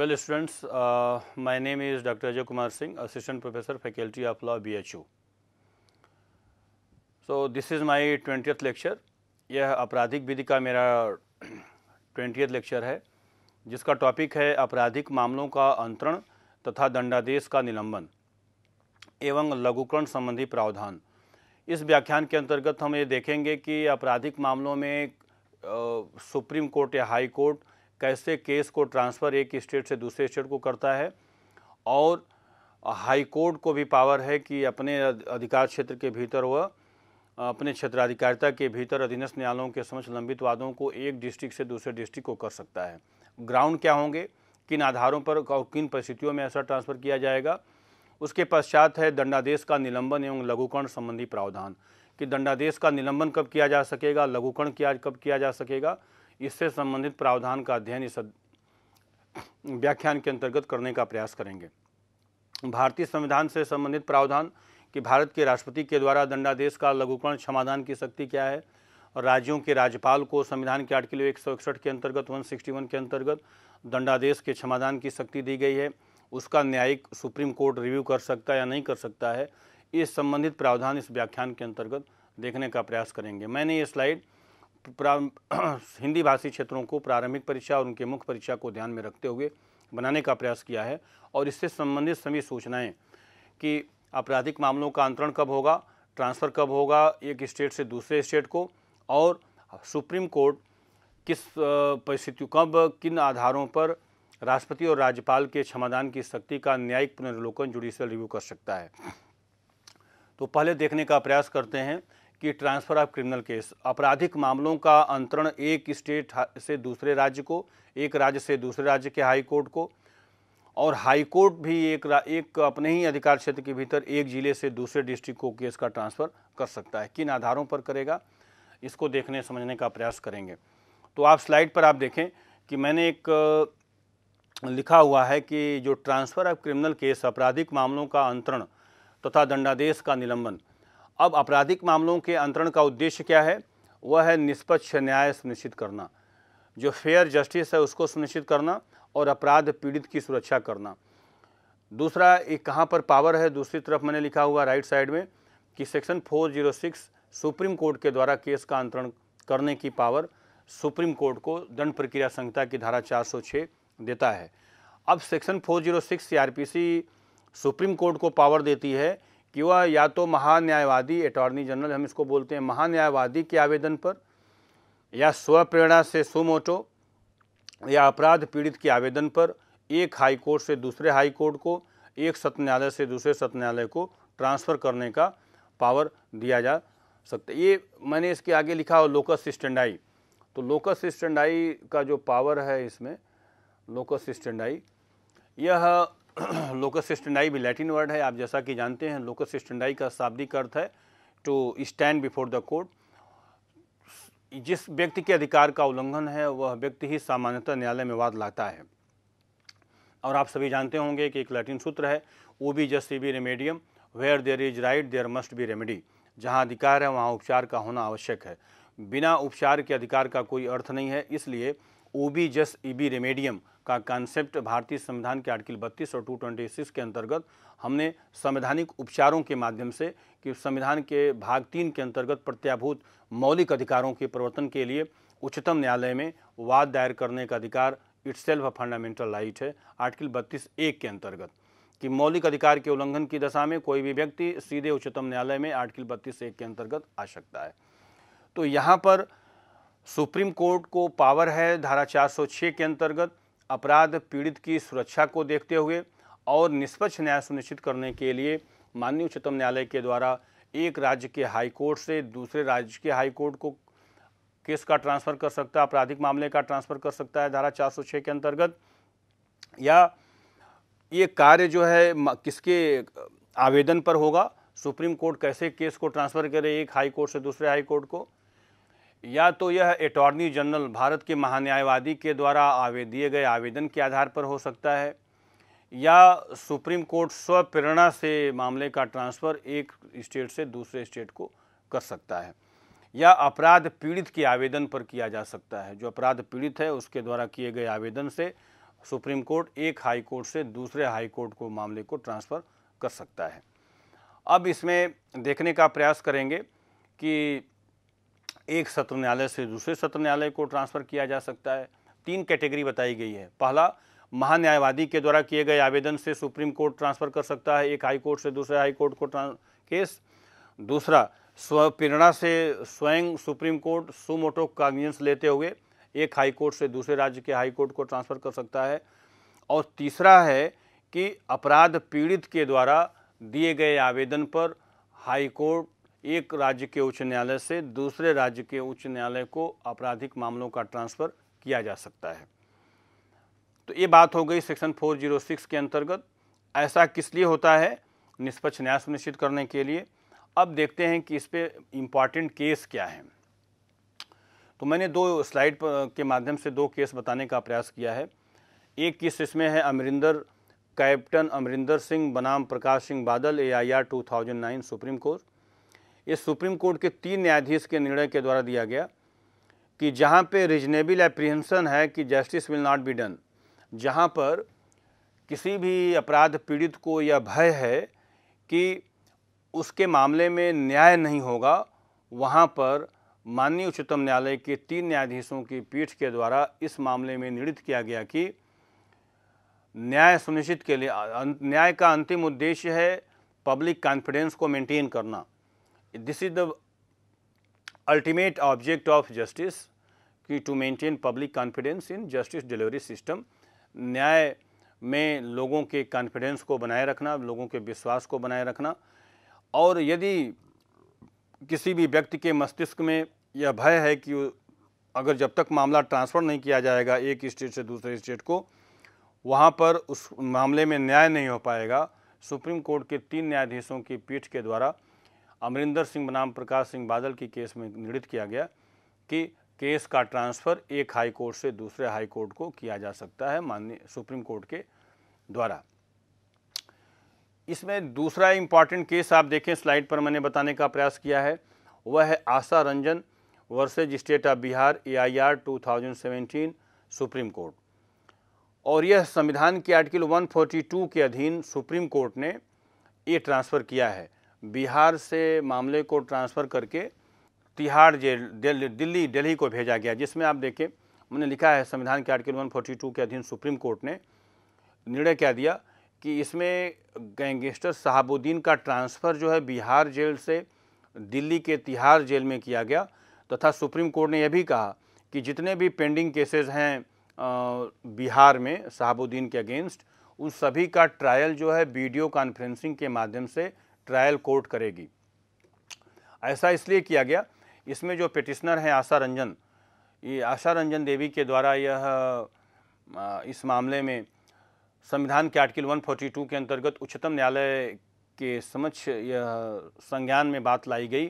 Students students, name is doctor Ajay Kumar Singh assistant professor faculty of law B H U so this is my 20th lecture यह आपराधिक विधि का मेरा 20th lecture है जिसका topic है आपराधिक मामलों का अंतरण तथा दंडादेश का निलंबन एवं लघुकरण संबंधी प्रावधान इस व्याख्यान के अंतर्गत हम ये देखेंगे कि आपराधिक मामलों में सुप्रीम कोर्ट या हाई कोर्ट कैसे केस को ट्रांसफ़र एक स्टेट से दूसरे स्टेट को करता है और हाई कोर्ट को भी पावर है कि अपने अधिकार क्षेत्र के भीतर वह अपने क्षेत्राधिकारिता के भीतर अधीनस्थ न्यायालयों के समक्ष लंबित वादों को एक डिस्ट्रिक्ट से दूसरे डिस्ट्रिक्ट को कर सकता है ग्राउंड क्या होंगे किन आधारों पर और किन परिस्थितियों में ऐसा ट्रांसफ़र किया जाएगा उसके पश्चात है दंडादेश का निलंबन एवं लघुकरण संबंधी प्रावधान कि दंडादेश का निलंबन कब किया जा सकेगा लघुकरण किया कब किया जा सकेगा इससे संबंधित प्रावधान का अध्ययन इस व्याख्यान के अंतर्गत करने का प्रयास करेंगे भारतीय संविधान से संबंधित प्रावधान कि भारत के राष्ट्रपति के द्वारा दंडादेश का लघुकरण क्षमादान की शक्ति क्या है और राज्यों के राज्यपाल को संविधान के आर्टिकल एक के अंतर्गत 161 के अंतर्गत दंडादेश के क्षमादान की शक्ति दी गई है उसका न्यायिक सुप्रीम कोर्ट रिव्यू कर सकता है या नहीं कर सकता है इस संबंधित प्रावधान इस व्याख्यान के अंतर्गत देखने का प्रयास करेंगे मैंने ये स्लाइड हिंदी भाषी क्षेत्रों को प्रारंभिक परीक्षा और उनके मुख्य परीक्षा को ध्यान में रखते हुए बनाने का प्रयास किया है और इससे संबंधित सभी सूचनाएं कि आपराधिक मामलों का अंतरण कब होगा ट्रांसफ़र कब होगा एक स्टेट से दूसरे स्टेट को और सुप्रीम कोर्ट किस परिस्थितियों कब किन आधारों पर राष्ट्रपति और राज्यपाल के क्षमादान की शक्ति का न्यायिक पुनर्लोकन जुडिशियल रिव्यू कर सकता है तो पहले देखने का प्रयास करते हैं कि ट्रांसफ़र ऑफ क्रिमिनल केस आपराधिक मामलों का अंतरण एक स्टेट से दूसरे राज्य को एक राज्य से दूसरे राज्य के हाई कोर्ट को और हाई कोर्ट भी एक एक अपने ही अधिकार क्षेत्र के भीतर एक जिले से दूसरे डिस्ट्रिक्ट को केस का ट्रांसफ़र कर सकता है किन आधारों पर करेगा इसको देखने समझने का प्रयास करेंगे तो आप स्लाइड पर आप देखें कि मैंने एक लिखा हुआ है कि जो ट्रांसफ़र ऑफ क्रिमिनल केस आपराधिक मामलों का अंतरण तथा दंडादेश का निलंबन अब आपराधिक मामलों के अंतरण का उद्देश्य क्या है वह है निष्पक्ष न्याय सुनिश्चित करना जो फेयर जस्टिस है उसको सुनिश्चित करना और अपराध पीड़ित की सुरक्षा करना दूसरा एक कहाँ पर पावर है दूसरी तरफ मैंने लिखा हुआ राइट साइड में कि सेक्शन 406 सुप्रीम कोर्ट के द्वारा केस का अंतरण करने की पावर सुप्रीम कोर्ट को दंड प्रक्रिया संहिता की धारा 406 देता है अब सेक्शन 406 सीआरपीसी सुप्रीम कोर्ट को पावर देती है कि वह या तो महान्यायवादी अटॉर्नी जनरल हम इसको बोलते हैं महान्यायवादी के आवेदन पर या स्वप्रेरणा से सुमोटो या अपराध पीड़ित के आवेदन पर एक हाई कोर्ट से दूसरे हाई कोर्ट को एक सत्य न्यायालय से दूसरे सत्य न्यायालय को ट्रांसफ़र करने का पावर दिया जा सकता है ये मैंने इसके आगे लिखा हो लोकस स्टैंडाई तो लोकस स्टैंडाई का जो पावर है इसमें लोकस स्टैंडाई यह लोकस स्टैंडाई भी लैटिन वर्ड है आप जैसा कि जानते हैं लोकस स्टैंडाई का शाब्दिक अर्थ है to stand before the court जिस व्यक्ति के अधिकार का उल्लंघन है वह व्यक्ति ही सामान्यतः न्यायालय में वाद लाता है और आप सभी जानते होंगे कि एक लैटिन सूत्र है वो भी जस्ट बी रेमेडियम where there is right there must be remedy जहाँ अधिकार है वहाँ उपचार का होना आवश्यक है बिना उपचार के अधिकार का कोई अर्थ नहीं है इसलिए ओ बी जस ई बी रेमेडियम का कॉन्सेप्ट भारतीय संविधान के आर्टिकल 32 और 226 के अंतर्गत हमने संवैधानिक उपचारों के माध्यम से कि संविधान के भाग तीन के अंतर्गत प्रत्याभूत मौलिक अधिकारों के प्रवर्तन के लिए उच्चतम न्यायालय में वाद दायर करने का अधिकार itself a fundamental right है आर्टिकल बत्तीस एक के अंतर्गत कि मौलिक अधिकार के उल्लंघन की दशा में कोई भी व्यक्ति सीधे उच्चतम न्यायालय में आर्टिकल बत्तीस एक के अंतर्गत आ सकता है तो यहाँ पर सुप्रीम कोर्ट को पावर है धारा 406 के अंतर्गत अपराध पीड़ित की सुरक्षा को देखते हुए और निष्पक्ष न्याय सुनिश्चित करने के लिए माननीय उच्चतम न्यायालय के द्वारा एक राज्य के हाई कोर्ट से दूसरे राज्य के हाई कोर्ट को केस का ट्रांसफ़र कर सकता है आपराधिक मामले का ट्रांसफ़र कर सकता है धारा 406 के अंतर्गत या ये कार्य जो है किसके आवेदन पर होगा सुप्रीम कोर्ट कैसे केस को ट्रांसफ़र करे एक हाई कोर्ट से दूसरे हाई कोर्ट को या तो यह अटॉर्नी जनरल भारत के महान्यायवादी के द्वारा दिए गए आवेदन के आधार पर हो सकता है या सुप्रीम कोर्ट स्वप्रेरणा से मामले का ट्रांसफ़र एक स्टेट से दूसरे स्टेट को कर सकता है या अपराध पीड़ित के आवेदन पर किया जा सकता है जो अपराध पीड़ित है उसके द्वारा किए गए आवेदन से सुप्रीम कोर्ट एक हाई कोर्ट से दूसरे हाई कोर्ट को मामले को ट्रांसफ़र कर सकता है अब इसमें देखने का प्रयास करेंगे कि एक सत्र न्यायालय से दूसरे सत्र न्यायालय को ट्रांसफ़र किया जा सकता है तीन कैटेगरी बताई गई है पहला महान्यायवादी के द्वारा किए गए आवेदन से सुप्रीम कोर्ट ट्रांसफ़र कर सकता है एक हाई कोर्ट से दूसरे हाई कोर्ट को केस दूसरा स्वप्रेरणा से स्वयं सुप्रीम कोर्ट सुमोटो कागजेंस लेते हुए एक हाई कोर्ट से दूसरे राज्य के हाई कोर्ट को ट्रांसफ़र कर सकता है और तीसरा है कि अपराध पीड़ित के द्वारा दिए गए आवेदन पर हाई कोर्ट एक राज्य के उच्च न्यायालय से दूसरे राज्य के उच्च न्यायालय को आपराधिक मामलों का ट्रांसफ़र किया जा सकता है तो ये बात हो गई सेक्शन 406 के अंतर्गत ऐसा किस लिए होता है निष्पक्ष न्याय सुनिश्चित करने के लिए अब देखते हैं कि इस पर इम्पॉर्टेंट केस क्या है तो मैंने दो स्लाइड के माध्यम से दो केस बताने का प्रयास किया है एक केस इसमें है अमरिंदर कैप्टन अमरिंदर सिंह बनाम Prakash Singh Badal A I R two thousand nine supreme Court ये सुप्रीम कोर्ट के तीन न्यायाधीश के निर्णय के द्वारा दिया गया कि जहाँ पे रिजनेबल एप्रीहेंसन है कि justice will not be done जहाँ पर किसी भी अपराध पीड़ित को यह भय है कि उसके मामले में न्याय नहीं होगा वहाँ पर माननीय उच्चतम न्यायालय के तीन न्यायाधीशों की पीठ के द्वारा इस मामले में निर्णित किया गया कि न्याय सुनिश्चित के लिए अं, न्याय का अंतिम उद्देश्य है पब्लिक कॉन्फिडेंस को मेंटेन करना this is the ultimate object of justice कि to maintain public confidence in justice delivery system न्याय में लोगों के कॉन्फिडेंस को बनाए रखना लोगों के विश्वास को बनाए रखना और यदि किसी भी व्यक्ति के मस्तिष्क में यह भय है कि अगर जब तक मामला ट्रांसफ़र नहीं किया जाएगा एक स्टेट से दूसरे स्टेट को वहाँ पर उस मामले में न्याय नहीं हो पाएगा सुप्रीम कोर्ट के तीन न्यायाधीशों की पीठ के द्वारा अमरिंदर सिंह बनाम प्रकाश सिंह बादल की केस में निर्णित किया गया कि केस का ट्रांसफ़र एक हाई कोर्ट से दूसरे हाई कोर्ट को किया जा सकता है माननीय सुप्रीम कोर्ट के द्वारा इसमें दूसरा इम्पॉर्टेंट केस आप देखें स्लाइड पर मैंने बताने का प्रयास किया है वह है Asha Ranjan versus state of Bihar AIR 2017 supreme court और यह संविधान के आर्टिकल 142 के अधीन सुप्रीम कोर्ट ने ये ट्रांसफ़र किया है बिहार से मामले को ट्रांसफ़र करके तिहाड़ जेल दिल्ली दिल्ली को भेजा गया जिसमें आप देखें मैंने लिखा है संविधान के आर्टिकल वन फोर्टी टू के अधीन सुप्रीम कोर्ट ने निर्णय क्या दिया कि इसमें गैंगस्टर शहाबुद्दीन का ट्रांसफ़र जो है बिहार जेल से दिल्ली के तिहाड़ जेल में किया गया तथा सुप्रीम कोर्ट ने यह भी कहा कि जितने भी पेंडिंग केसेस हैं बिहार में शहाबुद्दीन के अगेंस्ट उन सभी का ट्रायल जो है वीडियो कॉन्फ्रेंसिंग के माध्यम से ट्रायल कोर्ट करेगी ऐसा इसलिए किया गया इसमें जो पिटिशनर हैं आशा रंजन ये आशा रंजन देवी के द्वारा यह इस मामले में संविधान के आर्टिकल 142 के अंतर्गत उच्चतम न्यायालय के समक्ष यह संज्ञान में बात लाई गई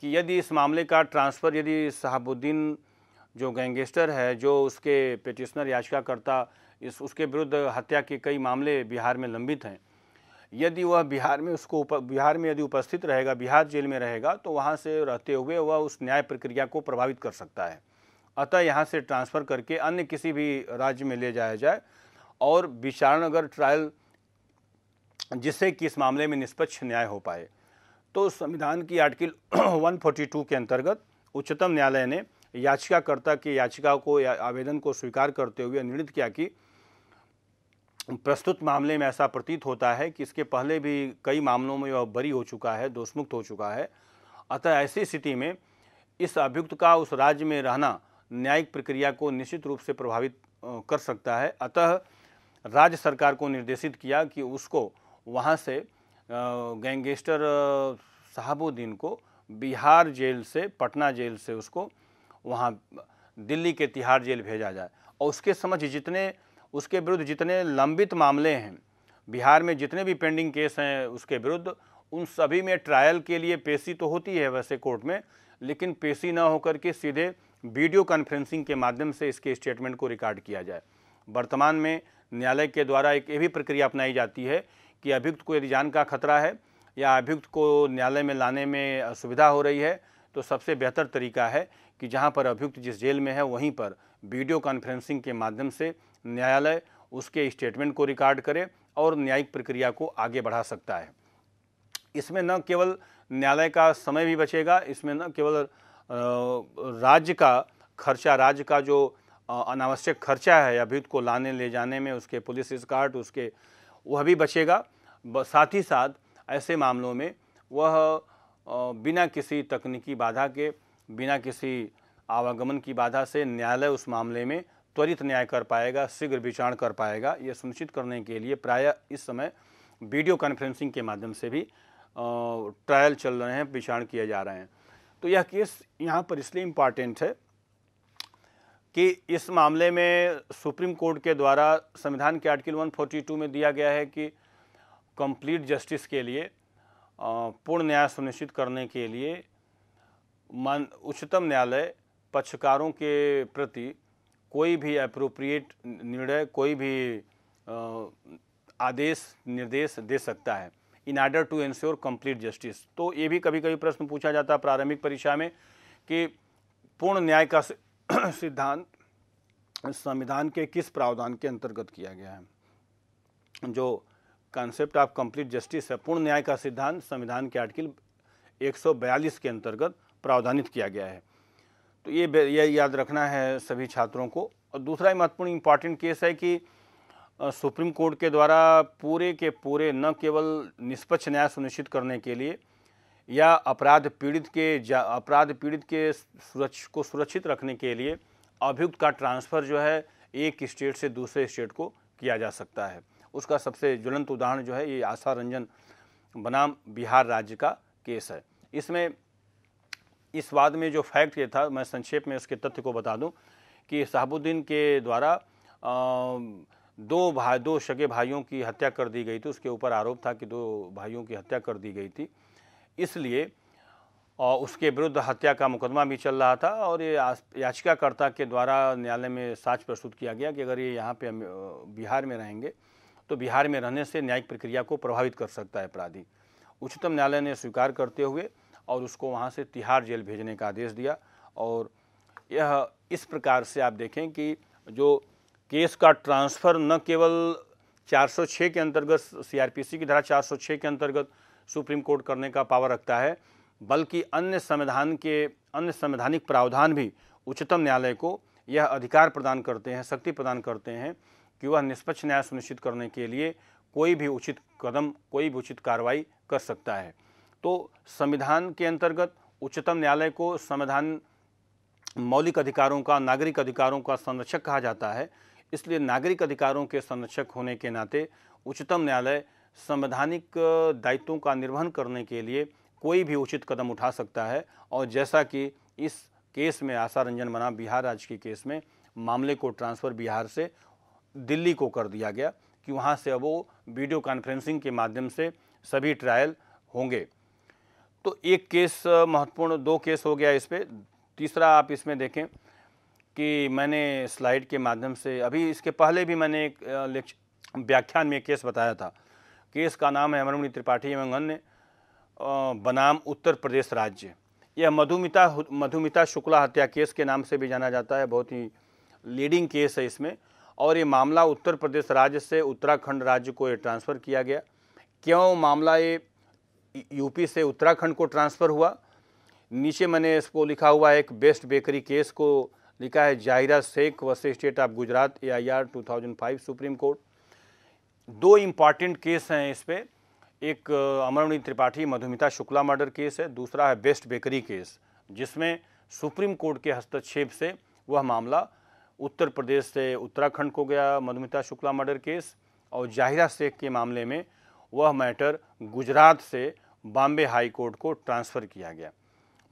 कि यदि इस मामले का ट्रांसफ़र यदि शहाबुद्दीन जो गैंगस्टर है जो उसके पिटिशनर याचिकाकर्ता इस उसके विरुद्ध हत्या के कई मामले बिहार में लंबित हैं यदि वह बिहार में उसको उप, बिहार में यदि उपस्थित रहेगा बिहार जेल में रहेगा तो वहाँ से रहते हुए वह उस न्याय प्रक्रिया को प्रभावित कर सकता है अतः यहाँ से ट्रांसफ़र करके अन्य किसी भी राज्य में ले जाया जाए और विचारण अगर ट्रायल जिससे कि इस मामले में निष्पक्ष न्याय हो पाए तो संविधान की आर्टिकल 142 के अंतर्गत उच्चतम न्यायालय ने याचिकाकर्ता की याचिका को या आवेदन को स्वीकार करते हुए निर्णित किया कि प्रस्तुत मामले में ऐसा प्रतीत होता है कि इसके पहले भी कई मामलों में वह बरी हो चुका है दोषमुक्त हो चुका है अतः ऐसी स्थिति में इस अभियुक्त का उस राज्य में रहना न्यायिक प्रक्रिया को निश्चित रूप से प्रभावित कर सकता है अतः राज्य सरकार को निर्देशित किया कि उसको वहाँ से गैंगस्टर साहबुद्दीन को बिहार जेल से पटना जेल से उसको वहाँ दिल्ली के तिहाड़ जेल भेजा जाए और उसके समझ जितने उसके विरुद्ध जितने लंबित मामले हैं बिहार में जितने भी पेंडिंग केस हैं उसके विरुद्ध उन सभी में ट्रायल के लिए पेशी तो होती है वैसे कोर्ट में लेकिन पेशी ना होकर के सीधे वीडियो कॉन्फ्रेंसिंग के माध्यम से इसके स्टेटमेंट को रिकॉर्ड किया जाए वर्तमान में न्यायालय के द्वारा एक ये भी प्रक्रिया अपनाई जाती है कि अभियुक्त को यदि जान का खतरा है या अभियुक्त को न्यायालय में लाने में असुविधा हो रही है तो सबसे बेहतर तरीका है कि जहाँ पर अभियुक्त जिस जेल में है वहीं पर वीडियो कॉन्फ्रेंसिंग के माध्यम से न्यायालय उसके स्टेटमेंट को रिकॉर्ड करे और न्यायिक प्रक्रिया को आगे बढ़ा सकता है इसमें न केवल न्यायालय का समय भी बचेगा इसमें न केवल राज्य का खर्चा राज्य का जो अनावश्यक खर्चा है अभियुक्त को लाने ले जाने में उसके पुलिस स्कार्ट उसके वह भी बचेगा साथ ही साथ ऐसे मामलों में वह बिना किसी तकनीकी बाधा के बिना किसी आवागमन की बाधा से न्यायालय उस मामले में त्वरित न्याय कर पाएगा शीघ्र विचार कर पाएगा यह सुनिश्चित करने के लिए प्राय इस समय वीडियो कॉन्फ्रेंसिंग के माध्यम से भी ट्रायल चल रहे हैं विचार किए जा रहे हैं तो यह केस यहाँ पर इसलिए इम्पॉर्टेंट है कि इस मामले में सुप्रीम कोर्ट के द्वारा संविधान के आर्टिकल 142 में दिया गया है कि कंप्लीट जस्टिस के लिए पूर्ण न्याय सुनिश्चित करने के लिए मान उच्चतम न्यायालय पक्षकारों के प्रति कोई भी अप्रोप्रिएट निर्णय कोई भी आदेश निर्देश दे सकता है in order to ensure complete justice तो ये भी कभी कभी प्रश्न पूछा जाता है प्रारंभिक परीक्षा में कि पूर्ण न्याय का सिद्धांत संविधान के किस प्रावधान के अंतर्गत किया गया है जो कॉन्सेप्ट ऑफ कंप्लीट जस्टिस है पूर्ण न्याय का सिद्धांत संविधान के आर्टिकल 142 के अंतर्गत प्रावधानित किया गया है तो ये ये याद रखना है सभी छात्रों को और दूसरा महत्वपूर्ण इम्पॉर्टेंट केस है कि सुप्रीम कोर्ट के द्वारा पूरे के पूरे न केवल निष्पक्ष न्याय सुनिश्चित करने के लिए या अपराध पीड़ित के अपराध पीड़ित के सुरक्ष को सुरक्षित रखने के लिए अभियुक्त का ट्रांसफ़र जो है एक स्टेट से दूसरे स्टेट को किया जा सकता है उसका सबसे ज्वलंत उदाहरण जो है ये आशा रंजन बनाम बिहार राज्य का केस है इसमें इस वाद में जो फैक्ट ये था मैं संक्षेप में उसके तथ्य को बता दूं कि साहबुद्दीन के द्वारा दो भाई दो शगे भाइयों की हत्या कर दी गई थी उसके ऊपर आरोप था कि दो भाइयों की हत्या कर दी गई थी इसलिए और उसके विरुद्ध हत्या का मुकदमा भी चल रहा था और ये याचिकाकर्ता के द्वारा न्यायालय में साक्ष प्रस्तुत किया गया कि अगर ये यहाँ पे बिहार में रहेंगे तो बिहार में रहने से न्यायिक प्रक्रिया को प्रभावित कर सकता है अपराधी उच्चतम न्यायालय ने स्वीकार करते हुए और उसको वहाँ से तिहाड़ जेल भेजने का आदेश दिया और यह इस प्रकार से आप देखें कि जो केस का ट्रांसफ़र न केवल 406 के अंतर्गत सीआरपीसी की धारा 406 के अंतर्गत सुप्रीम कोर्ट करने का पावर रखता है बल्कि अन्य संविधान के अन्य संवैधानिक प्रावधान भी उच्चतम न्यायालय को यह अधिकार प्रदान करते हैं शक्ति प्रदान करते हैं कि वह निष्पक्ष न्याय सुनिश्चित करने के लिए कोई भी उचित कदम कोई भी उचित कार्रवाई कर सकता है तो संविधान के अंतर्गत उच्चतम न्यायालय को संविधान मौलिक अधिकारों का नागरिक अधिकारों का संरक्षक कहा जाता है इसलिए नागरिक अधिकारों के संरक्षक होने के नाते उच्चतम न्यायालय संवैधानिक दायित्वों का निर्वहन करने के लिए कोई भी उचित कदम उठा सकता है और जैसा कि इस केस में आशा रंजन मना बिहार राज्य के केस में मामले को ट्रांसफ़र बिहार से दिल्ली को कर दिया गया कि वहाँ से अब वो वीडियो कॉन्फ्रेंसिंग के माध्यम से सभी ट्रायल होंगे तो एक केस महत्वपूर्ण दो केस हो गया इस पर तीसरा आप इसमें देखें कि मैंने स्लाइड के माध्यम से अभी इसके पहले भी मैंने एक व्याख्यान में एक केस बताया था केस का नाम है अमरमणि त्रिपाठी एवं अन्य बनाम उत्तर प्रदेश राज्य यह मधुमिता मधुमिता शुक्ला हत्या केस के नाम से भी जाना जाता है बहुत ही लीडिंग केस है इसमें और ये मामला उत्तर प्रदेश राज्य से उत्तराखंड राज्य को ये ट्रांसफ़र किया गया क्यों मामला ये यूपी से उत्तराखंड को ट्रांसफ़र हुआ नीचे मैंने इसको लिखा हुआ है एक बेस्ट बेकरी केस को लिखा है Zahira Sheikh versus state of Gujarat A I R two thousand five supreme court दो इम्पॉर्टेंट केस हैं इस पर एक अमरवणी त्रिपाठी मधुमिता शुक्ला मर्डर केस है दूसरा है बेस्ट बेकरी केस जिसमें सुप्रीम कोर्ट के हस्तक्षेप से वह मामला उत्तर प्रदेश से उत्तराखंड को गया मधुमिता शुक्ला मर्डर केस और जाहिरा शेख के मामले में वह मैटर गुजरात से बॉम्बे हाई कोर्ट को ट्रांसफ़र किया गया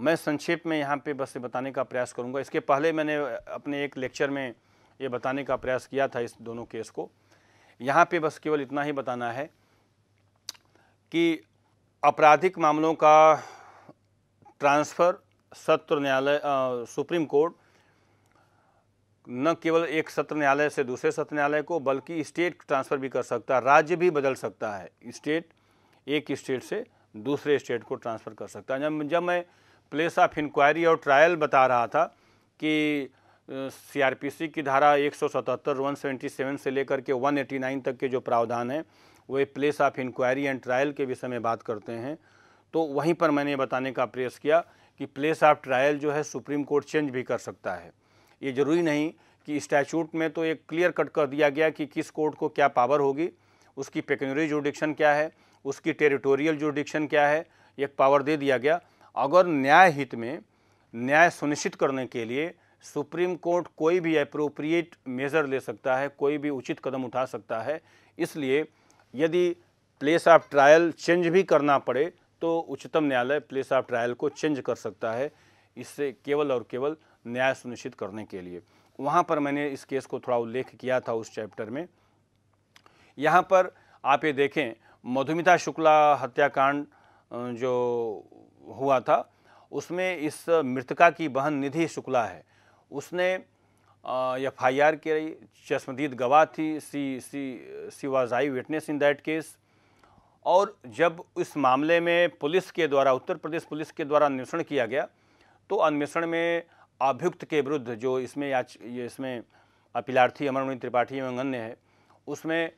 मैं संक्षेप में यहाँ पे बस बताने का प्रयास करूँगा इसके पहले मैंने अपने एक लेक्चर में ये बताने का प्रयास किया था इस दोनों केस को यहाँ पे बस केवल इतना ही बताना है कि आपराधिक मामलों का ट्रांसफ़र सत्र न्यायालय सुप्रीम कोर्ट न केवल एक सत्र न्यायालय से दूसरे सत्र न्यायालय को बल्कि स्टेट ट्रांसफ़र भी कर सकता है राज्य भी बदल सकता है स्टेट एक स्टेट से दूसरे स्टेट को ट्रांसफ़र कर सकता है जब जब मैं प्लेस ऑफ इंक्वायरी और ट्रायल बता रहा था कि सीआरपीसी की धारा 177, 177 से लेकर के 189 तक के जो प्रावधान हैं वे place of inquiry and trial के विषय में बात करते हैं तो वहीं पर मैंने बताने का प्रयास किया कि प्लेस ऑफ ट्रायल जो है सुप्रीम कोर्ट चेंज भी कर सकता है ये ज़रूरी नहीं कि स्टैचूट में तो एक क्लियर कट कर दिया गया कि किस कोर्ट को क्या पावर होगी उसकी पेक्यूनरी जोडिक्शन क्या है उसकी टेरिटोरियल जुडिक्शन क्या है एक पावर दे दिया गया अगर न्याय हित में न्याय सुनिश्चित करने के लिए सुप्रीम कोर्ट कोई भी अप्रोप्रिएट मेज़र ले सकता है कोई भी उचित कदम उठा सकता है इसलिए यदि प्लेस ऑफ ट्रायल चेंज भी करना पड़े तो उच्चतम न्यायालय प्लेस ऑफ ट्रायल को चेंज कर सकता है इससे केवल और केवल न्याय सुनिश्चित करने के लिए वहाँ पर मैंने इस केस को थोड़ा उल्लेख किया था उस चैप्टर में यहाँ पर आप ये देखें मधुमिता शुक्ला हत्याकांड जो हुआ था उसमें इस मृतका की बहन निधि शुक्ला है उसने एफ आई आर के चश्मदीद गवाह थी she she she was eyewitness in that case और जब इस मामले में पुलिस के द्वारा उत्तर प्रदेश पुलिस के द्वारा अन्वेषण किया गया तो अन्वेषण में अभियुक्त के विरुद्ध जो इसमें याच ये इसमें अपीलार्थी अमरमणि त्रिपाठी एवं अन्य है उसमें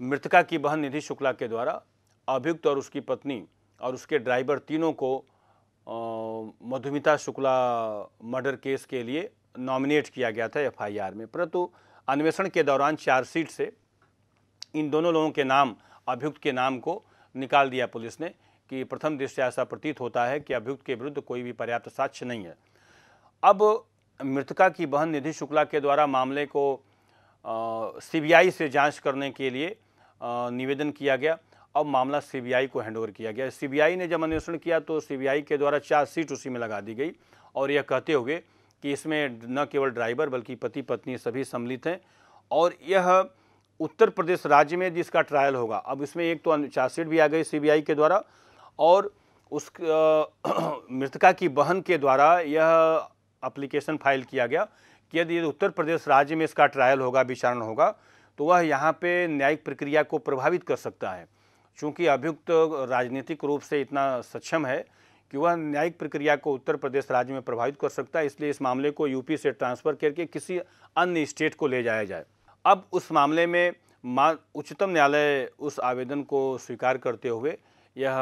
मृतका की बहन निधि शुक्ला के द्वारा अभियुक्त और उसकी पत्नी और उसके ड्राइवर तीनों को मधुमिता शुक्ला मर्डर केस के लिए नॉमिनेट किया गया था एफआईआर में परंतु अन्वेषण के दौरान चार्जशीट से इन दोनों लोगों के नाम अभियुक्त के नाम को निकाल दिया पुलिस ने कि प्रथम दृष्टया ऐसा प्रतीत होता है कि अभियुक्त के विरुद्ध कोई भी पर्याप्त साक्ष्य नहीं है अब मृतका की बहन निधि शुक्ला के द्वारा मामले को सीबीआई से जांच करने के लिए निवेदन किया गया अब मामला सीबीआई को हैंडओवर किया गया सीबीआई ने जब अन्वेषण किया तो सीबीआई के द्वारा सीट उसी में लगा दी गई और यह कहते हुए कि इसमें न केवल ड्राइवर बल्कि पति पत्नी सभी सम्मिलित हैं और यह उत्तर प्रदेश राज्य में जिसका ट्रायल होगा अब इसमें एक तो चार्जशीट भी आ गई सी के द्वारा और उस मृतका की बहन के द्वारा यह अप्लीकेशन फाइल किया गया कि यदि उत्तर प्रदेश राज्य में इसका ट्रायल होगा विचारण होगा तो वह यहाँ पे न्यायिक प्रक्रिया को प्रभावित कर सकता है चूँकि अभियुक्त राजनीतिक रूप से इतना सक्षम है कि वह न्यायिक प्रक्रिया को उत्तर प्रदेश राज्य में प्रभावित कर सकता है इसलिए इस मामले को यूपी से ट्रांसफ़र करके किसी अन्य स्टेट को ले जाया जाए अब उस मामले में मा उच्चतम न्यायालय उस आवेदन को स्वीकार करते हुए यह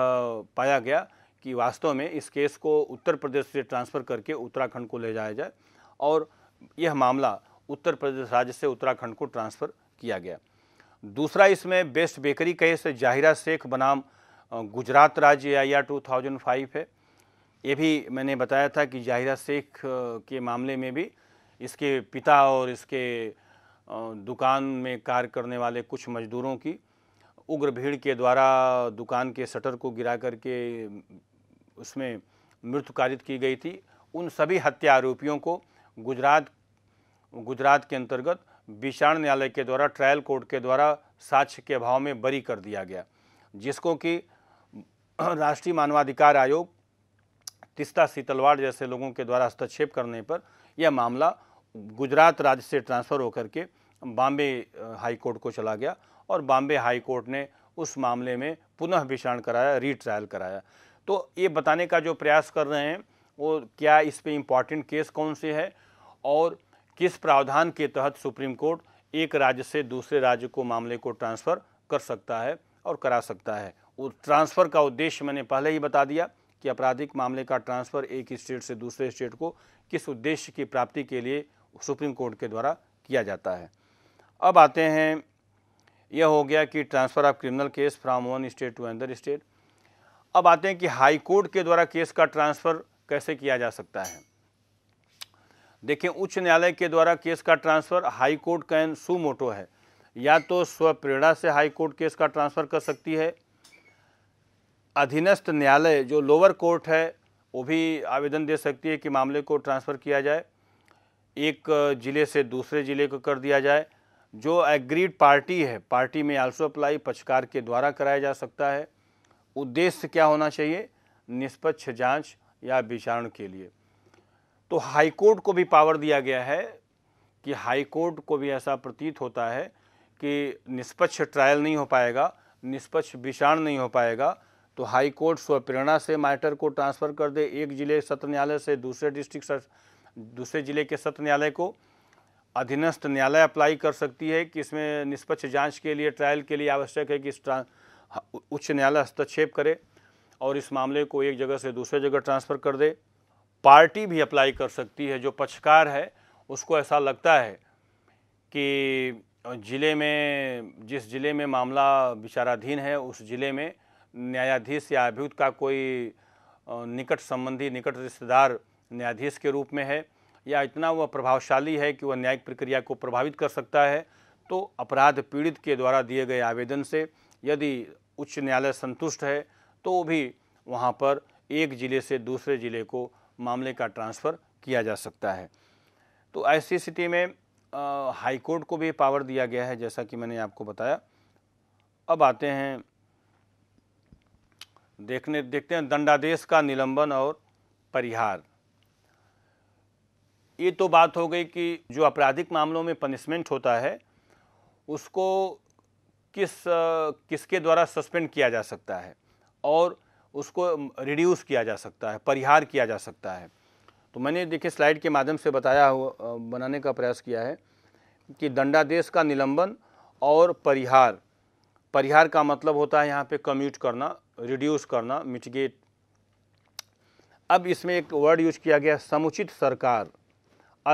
पाया गया कि वास्तव में इस केस को उत्तर प्रदेश से ट्रांसफ़र करके उत्तराखंड को ले जाया जाए और यह मामला उत्तर प्रदेश राज्य से उत्तराखंड को ट्रांसफ़र किया गया दूसरा इसमें बेस्ट बेकरी से जाहिरा शेख बनाम गुजरात राज्य I R two thousand five है ये भी मैंने बताया था कि जाहिरा शेख के मामले में भी इसके पिता और इसके दुकान में कार्य करने वाले कुछ मजदूरों की उग्र भीड़ के द्वारा दुकान के शटर को गिरा करके उसमें मृत्यु कारित की गई थी उन सभी हत्या आरोपियों को गुजरात गुजरात के अंतर्गत विचारण न्यायालय के द्वारा ट्रायल कोर्ट के द्वारा साक्ष्य के अभाव में बरी कर दिया गया जिसको कि राष्ट्रीय मानवाधिकार आयोग तिस्ता सीतलवाड़ जैसे लोगों के द्वारा हस्तक्षेप करने पर यह मामला गुजरात राज्य से ट्रांसफ़र होकर के बॉम्बे हाई कोर्ट को चला गया और बॉम्बे हाई कोर्ट ने उस मामले में पुनः विषाण कराया रीट्रायल कराया तो ये बताने का जो प्रयास कर रहे हैं वो क्या इस पे इम्पॉर्टेंट केस कौन से है और किस प्रावधान के तहत सुप्रीम कोर्ट एक राज्य से दूसरे राज्य को मामले को ट्रांसफ़र कर सकता है और करा सकता है वो ट्रांसफ़र का उद्देश्य मैंने पहले ही बता दिया कि आपराधिक मामले का ट्रांसफ़र एक स्टेट से दूसरे स्टेट को किस उद्देश्य की प्राप्ति के लिए सुप्रीम कोर्ट के द्वारा किया जाता है अब आते हैं यह हो गया कि transfer of criminal case from one state to another state अब आते हैं कि हाई कोर्ट के द्वारा केस का ट्रांसफ़र कैसे किया जा सकता है देखिए उच्च न्यायालय के द्वारा केस का transfer high court can suo motu है या तो स्वप्रेरणा से हाई कोर्ट केस का ट्रांसफ़र कर सकती है अधीनस्थ न्यायालय जो लोअर कोर्ट है वो भी आवेदन दे सकती है कि मामले को ट्रांसफ़र किया जाए एक ज़िले से दूसरे ज़िले को कर दिया जाए जो एग्रीड पार्टी है पार्टी में आल्सो अप्लाई पक्षकार के द्वारा कराया जा सकता है उद्देश्य क्या होना चाहिए निष्पक्ष जांच या विचारण के लिए तो हाईकोर्ट को भी पावर दिया गया है कि हाईकोर्ट को भी ऐसा प्रतीत होता है कि निष्पक्ष ट्रायल नहीं हो पाएगा निष्पक्ष विषाण नहीं हो पाएगा तो हाई कोर्ट स्वप्रेरणा से मैटर को ट्रांसफ़र कर दे एक जिले सत्र न्यायालय से दूसरे डिस्ट्रिक्ट दूसरे जिले के सत्र न्यायालय को अधीनस्थ न्यायालय अप्लाई कर सकती है कि इसमें निष्पक्ष जांच के लिए ट्रायल के लिए आवश्यक है कि इस उच्च न्यायालय हस्तक्षेप करे और इस मामले को एक जगह से दूसरे जगह ट्रांसफ़र कर दे पार्टी भी अप्लाई कर सकती है जो पक्षकार है उसको ऐसा लगता है कि ज़िले में जिस ज़िले में मामला विचाराधीन है उस ज़िले में न्यायाधीश या अभियुक्त का कोई निकट संबंधी निकट रिश्तेदार न्यायाधीश के रूप में है या इतना वह प्रभावशाली है कि वह न्यायिक प्रक्रिया को प्रभावित कर सकता है तो अपराध पीड़ित के द्वारा दिए गए आवेदन से यदि उच्च न्यायालय संतुष्ट है तो भी वहाँ पर एक ज़िले से दूसरे ज़िले को मामले का ट्रांसफ़र किया जा सकता है तो ऐसी स्थिति में हाईकोर्ट को भी पावर दिया गया है जैसा कि मैंने आपको बताया अब आते हैं देखने देखते हैं दंडादेश का निलंबन और परिहार ये तो बात हो गई कि जो आपराधिक मामलों में पनिशमेंट होता है उसको किस किसके द्वारा सस्पेंड किया जा सकता है और उसको रिड्यूस किया जा सकता है परिहार किया जा सकता है तो मैंने देखिए स्लाइड के माध्यम से बताया हुआ बनाने का प्रयास किया है कि दंडादेश का निलंबन और परिहार परिहार का मतलब होता है यहाँ पे कम्यूट करना रिड्यूस करना मिटिगेट अब इसमें एक वर्ड यूज किया गया समुचित सरकार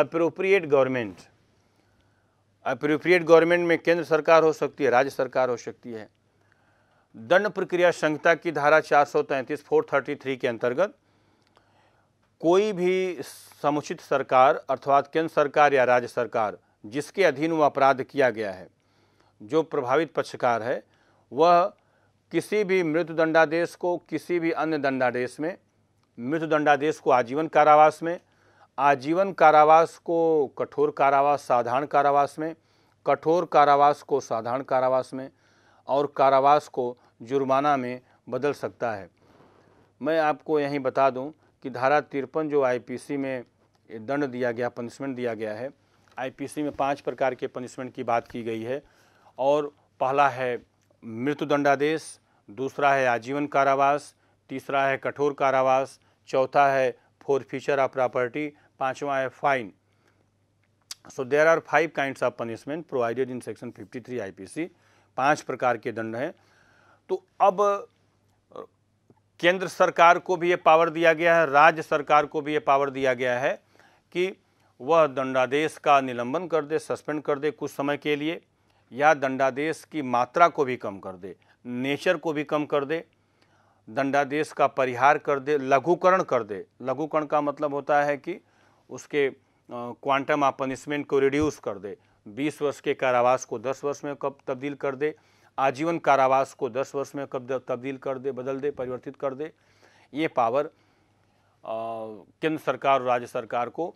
अप्रोप्रिएट गवर्नमेंट अप्रोप्रिएट गवर्नमेंट में केंद्र सरकार हो सकती है राज्य सरकार हो सकती है दंड प्रक्रिया संहिता की धारा 433 थ्री के अंतर्गत कोई भी समुचित सरकार अर्थात केंद्र सरकार या राज्य सरकार जिसके अधीन वह अपराध किया गया है जो प्रभावित पक्षकार है वह किसी भी मृत्यु दंडादेश को किसी भी अन्य दंडादेश में मृत्यु दंडादेश को आजीवन कारावास में आजीवन कारावास को कठोर कारावास साधारण कारावास में कठोर कारावास को साधारण कारावास में और कारावास को जुर्माना में बदल सकता है मैं आपको यहीं बता दूं कि धारा तिरपन जो आईपीसी में दंड दिया गया पनिशमेंट दिया गया है आईपीसी में पांच प्रकार के पनिशमेंट की बात की गई है और पहला है मृत्यु दंडादेश दूसरा है आजीवन कारावास तीसरा है कठोर कारावास चौथा है फोर फीचर ऑफ प्रॉपर्टी पाँचवा है fine so there are five kinds of punishment provided in section 53 ipc पांच प्रकार के दंड हैं तो अब केंद्र सरकार को भी ये पावर दिया गया है राज्य सरकार को भी ये पावर दिया गया है कि वह दंडादेश का निलंबन कर दे सस्पेंड कर दे कुछ समय के लिए या दंडादेश की मात्रा को भी कम कर दे नेचर को भी कम कर दे दंडादेश का परिहार कर दे लघुकरण कर दे लघुकरण का मतलब होता है कि उसके क्वांटम आप पनिशमेंट को रिड्यूस कर दे बीस वर्ष के कारावास को दस वर्ष में कब तब्दील कर दे आजीवन कारावास को दस वर्ष में कब तब्दील कर दे बदल दे परिवर्तित कर दे ये पावर केंद्र सरकार और राज्य सरकार को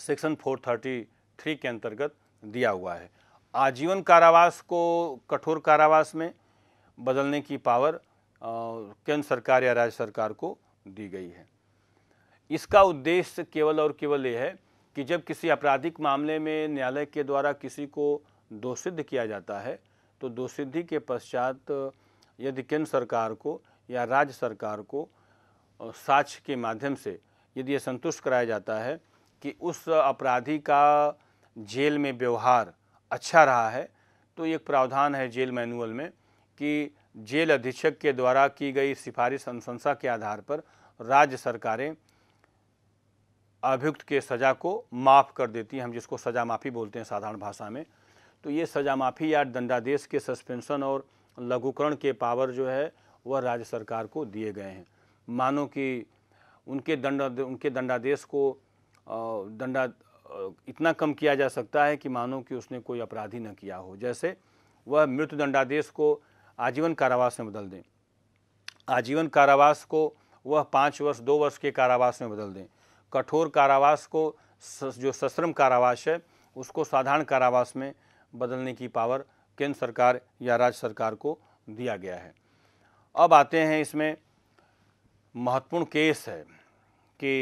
सेक्शन 433 के अंतर्गत दिया हुआ है आजीवन कारावास को कठोर कारावास में बदलने की पावर केंद्र सरकार या राज्य सरकार को दी गई है इसका उद्देश्य केवल और केवल ये है कि जब किसी आपराधिक मामले में न्यायालय के द्वारा किसी को दोषिद्ध किया जाता है तो दोषिद्धि के पश्चात यदि केंद्र सरकार को या राज्य सरकार को साक्ष के माध्यम से यदि यह संतुष्ट कराया जाता है कि उस अपराधी का जेल में व्यवहार अच्छा रहा है तो एक प्रावधान है जेल मैनुअल में कि जेल अधीक्षक के द्वारा की गई सिफारिश अनुशंसा के आधार पर राज्य सरकारें अभियुक्त के सज़ा को माफ़ कर देती है हम जिसको सज़ा माफ़ी बोलते हैं साधारण भाषा में तो ये सज़ा माफ़ी या दंडादेश के सस्पेंशन और लघुकरण के पावर जो है वह राज्य सरकार को दिए गए हैं मानो कि उनके दंड उनके दंडादेश को दंडा इतना कम किया जा सकता है कि मानो कि उसने कोई अपराधी न किया हो जैसे वह मृत्यु दंडादेश को आजीवन कारावास में बदल दें आजीवन कारावास को वह पाँच वर्ष दो वर्ष के कारावास में बदल दें कठोर कारावास को जो सश्रम कारावास है उसको साधारण कारावास में बदलने की पावर केंद्र सरकार या राज्य सरकार को दिया गया है अब आते हैं इसमें महत्वपूर्ण केस है कि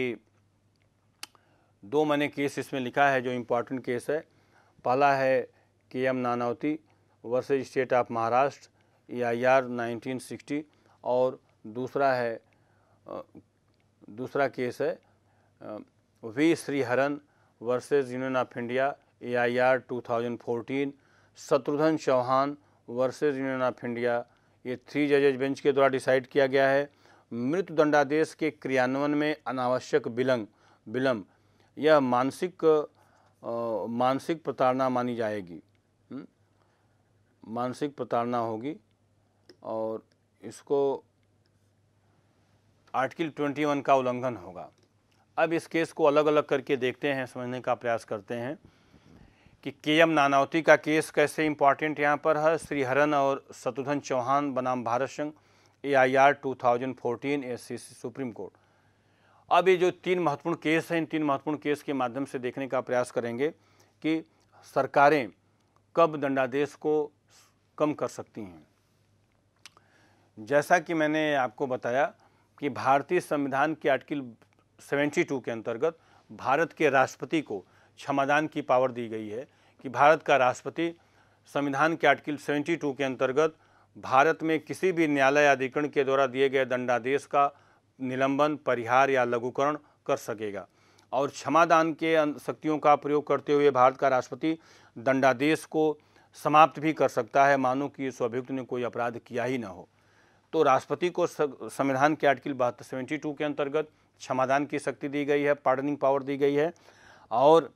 दो मैंने केस इसमें लिखा है जो इम्पोर्टेंट केस है पहला है K M Nanavati versus state of Maharashtra A I R nineteen sixty और दूसरा है दूसरा केस है V Sriharan versus union of India AIR 2014 Shatrughan Chauhan versus union of India ये थ्री जजेज बेंच के द्वारा डिसाइड किया गया है मृत्यु दंडादेश के क्रियान्वयन में अनावश्यक विलंब विलंब यह मानसिक आ, मानसिक प्रताड़ना मानी जाएगी हम्म? मानसिक प्रताड़ना होगी और इसको आर्टिकल 21 का उल्लंघन होगा अब इस केस को अलग अलग करके देखते हैं समझने का प्रयास करते हैं कि के एम नानावती का केस कैसे इंपॉर्टेंट यहाँ पर है श्रीहरन और शत्रुघ्न चौहान बनाम भारत संघ A I R two thousand fourteen S C supreme court अब ये जो तीन महत्वपूर्ण केस हैं इन तीन महत्वपूर्ण केस के माध्यम से देखने का प्रयास करेंगे कि सरकारें कब दंडादेश को कम कर सकती हैं जैसा कि मैंने आपको बताया कि भारतीय संविधान के आर्टिकल 72 के अंतर्गत भारत के राष्ट्रपति को क्षमादान की पावर दी गई है कि भारत का राष्ट्रपति संविधान के आर्टिकल 72 के अंतर्गत भारत में किसी भी न्यायालय अधिकरण के द्वारा दिए गए दंडादेश का निलंबन परिहार या लघुकरण कर सकेगा और क्षमादान के शक्तियों का प्रयोग करते हुए भारत का राष्ट्रपति दंडादेश को समाप्त भी कर सकता है मानो कि इस अभियुक्त ने कोई अपराध किया ही ना हो तो राष्ट्रपति को संविधान के आर्टिकल बहत्तर सेवेंटी टू के अंतर्गत क्षमादान की शक्ति दी गई है पार्डनिंग पावर दी गई है और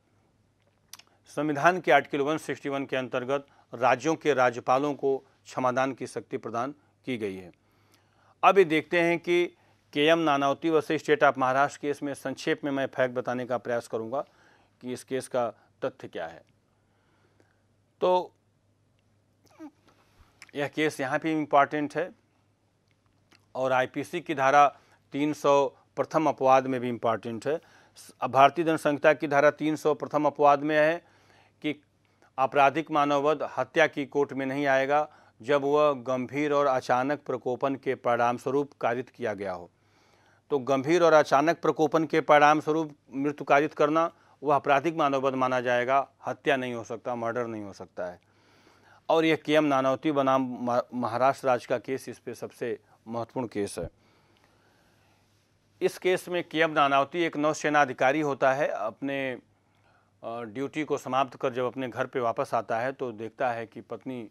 संविधान के आर्टिकल 161 के अंतर्गत राज्यों के राज्यपालों को क्षमादान की शक्ति प्रदान की गई है अब ये देखते हैं कि K M Nanavati versus state of Maharashtra case में संक्षेप में मैं फैक्ट बताने का प्रयास करूंगा कि इस केस का तथ्य क्या है तो यह केस यहाँ भी इम्पॉर्टेंट है और आईपीसी की धारा तीन सौ प्रथम अपवाद में भी इम्पॉर्टेंट है भारतीय जनसंख्या की धारा 300 प्रथम अपवाद में है कि आपराधिक मानववध हत्या की कोर्ट में नहीं आएगा जब वह गंभीर और अचानक प्रकोपन के परिणाम स्वरूप कारित किया गया हो तो गंभीर और अचानक प्रकोपन के परिणाम स्वरूप मृत्यु कारित करना वह आपराधिक मानववध माना जाएगा हत्या नहीं हो सकता मर्डर नहीं हो सकता है और यह के एम नानावती बनाम महाराष्ट्र राज्य का केस इस पर सबसे महत्वपूर्ण केस है इस केस में के एम नानावती एक नौसेना अधिकारी होता है अपने ड्यूटी को समाप्त कर जब अपने घर पे वापस आता है तो देखता है कि पत्नी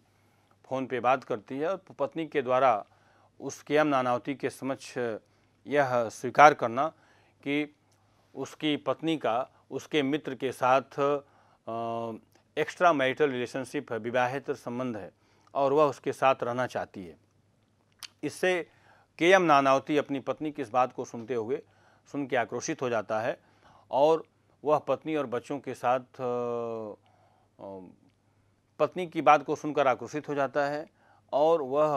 फ़ोन पे बात करती है और पत्नी के द्वारा उस के एम नानावती के समक्ष यह स्वीकार करना कि उसकी पत्नी का उसके मित्र के साथ एक्स्ट्रा मैरिटल रिलेशनशिप है विवाहित संबंध है और वह उसके साथ रहना चाहती है इससे के एम नानावती अपनी पत्नी की इस बात को सुनते हुए सुन के आक्रोशित हो जाता है और वह पत्नी और बच्चों के साथ पत्नी की बात को सुनकर आक्रोशित हो जाता है और वह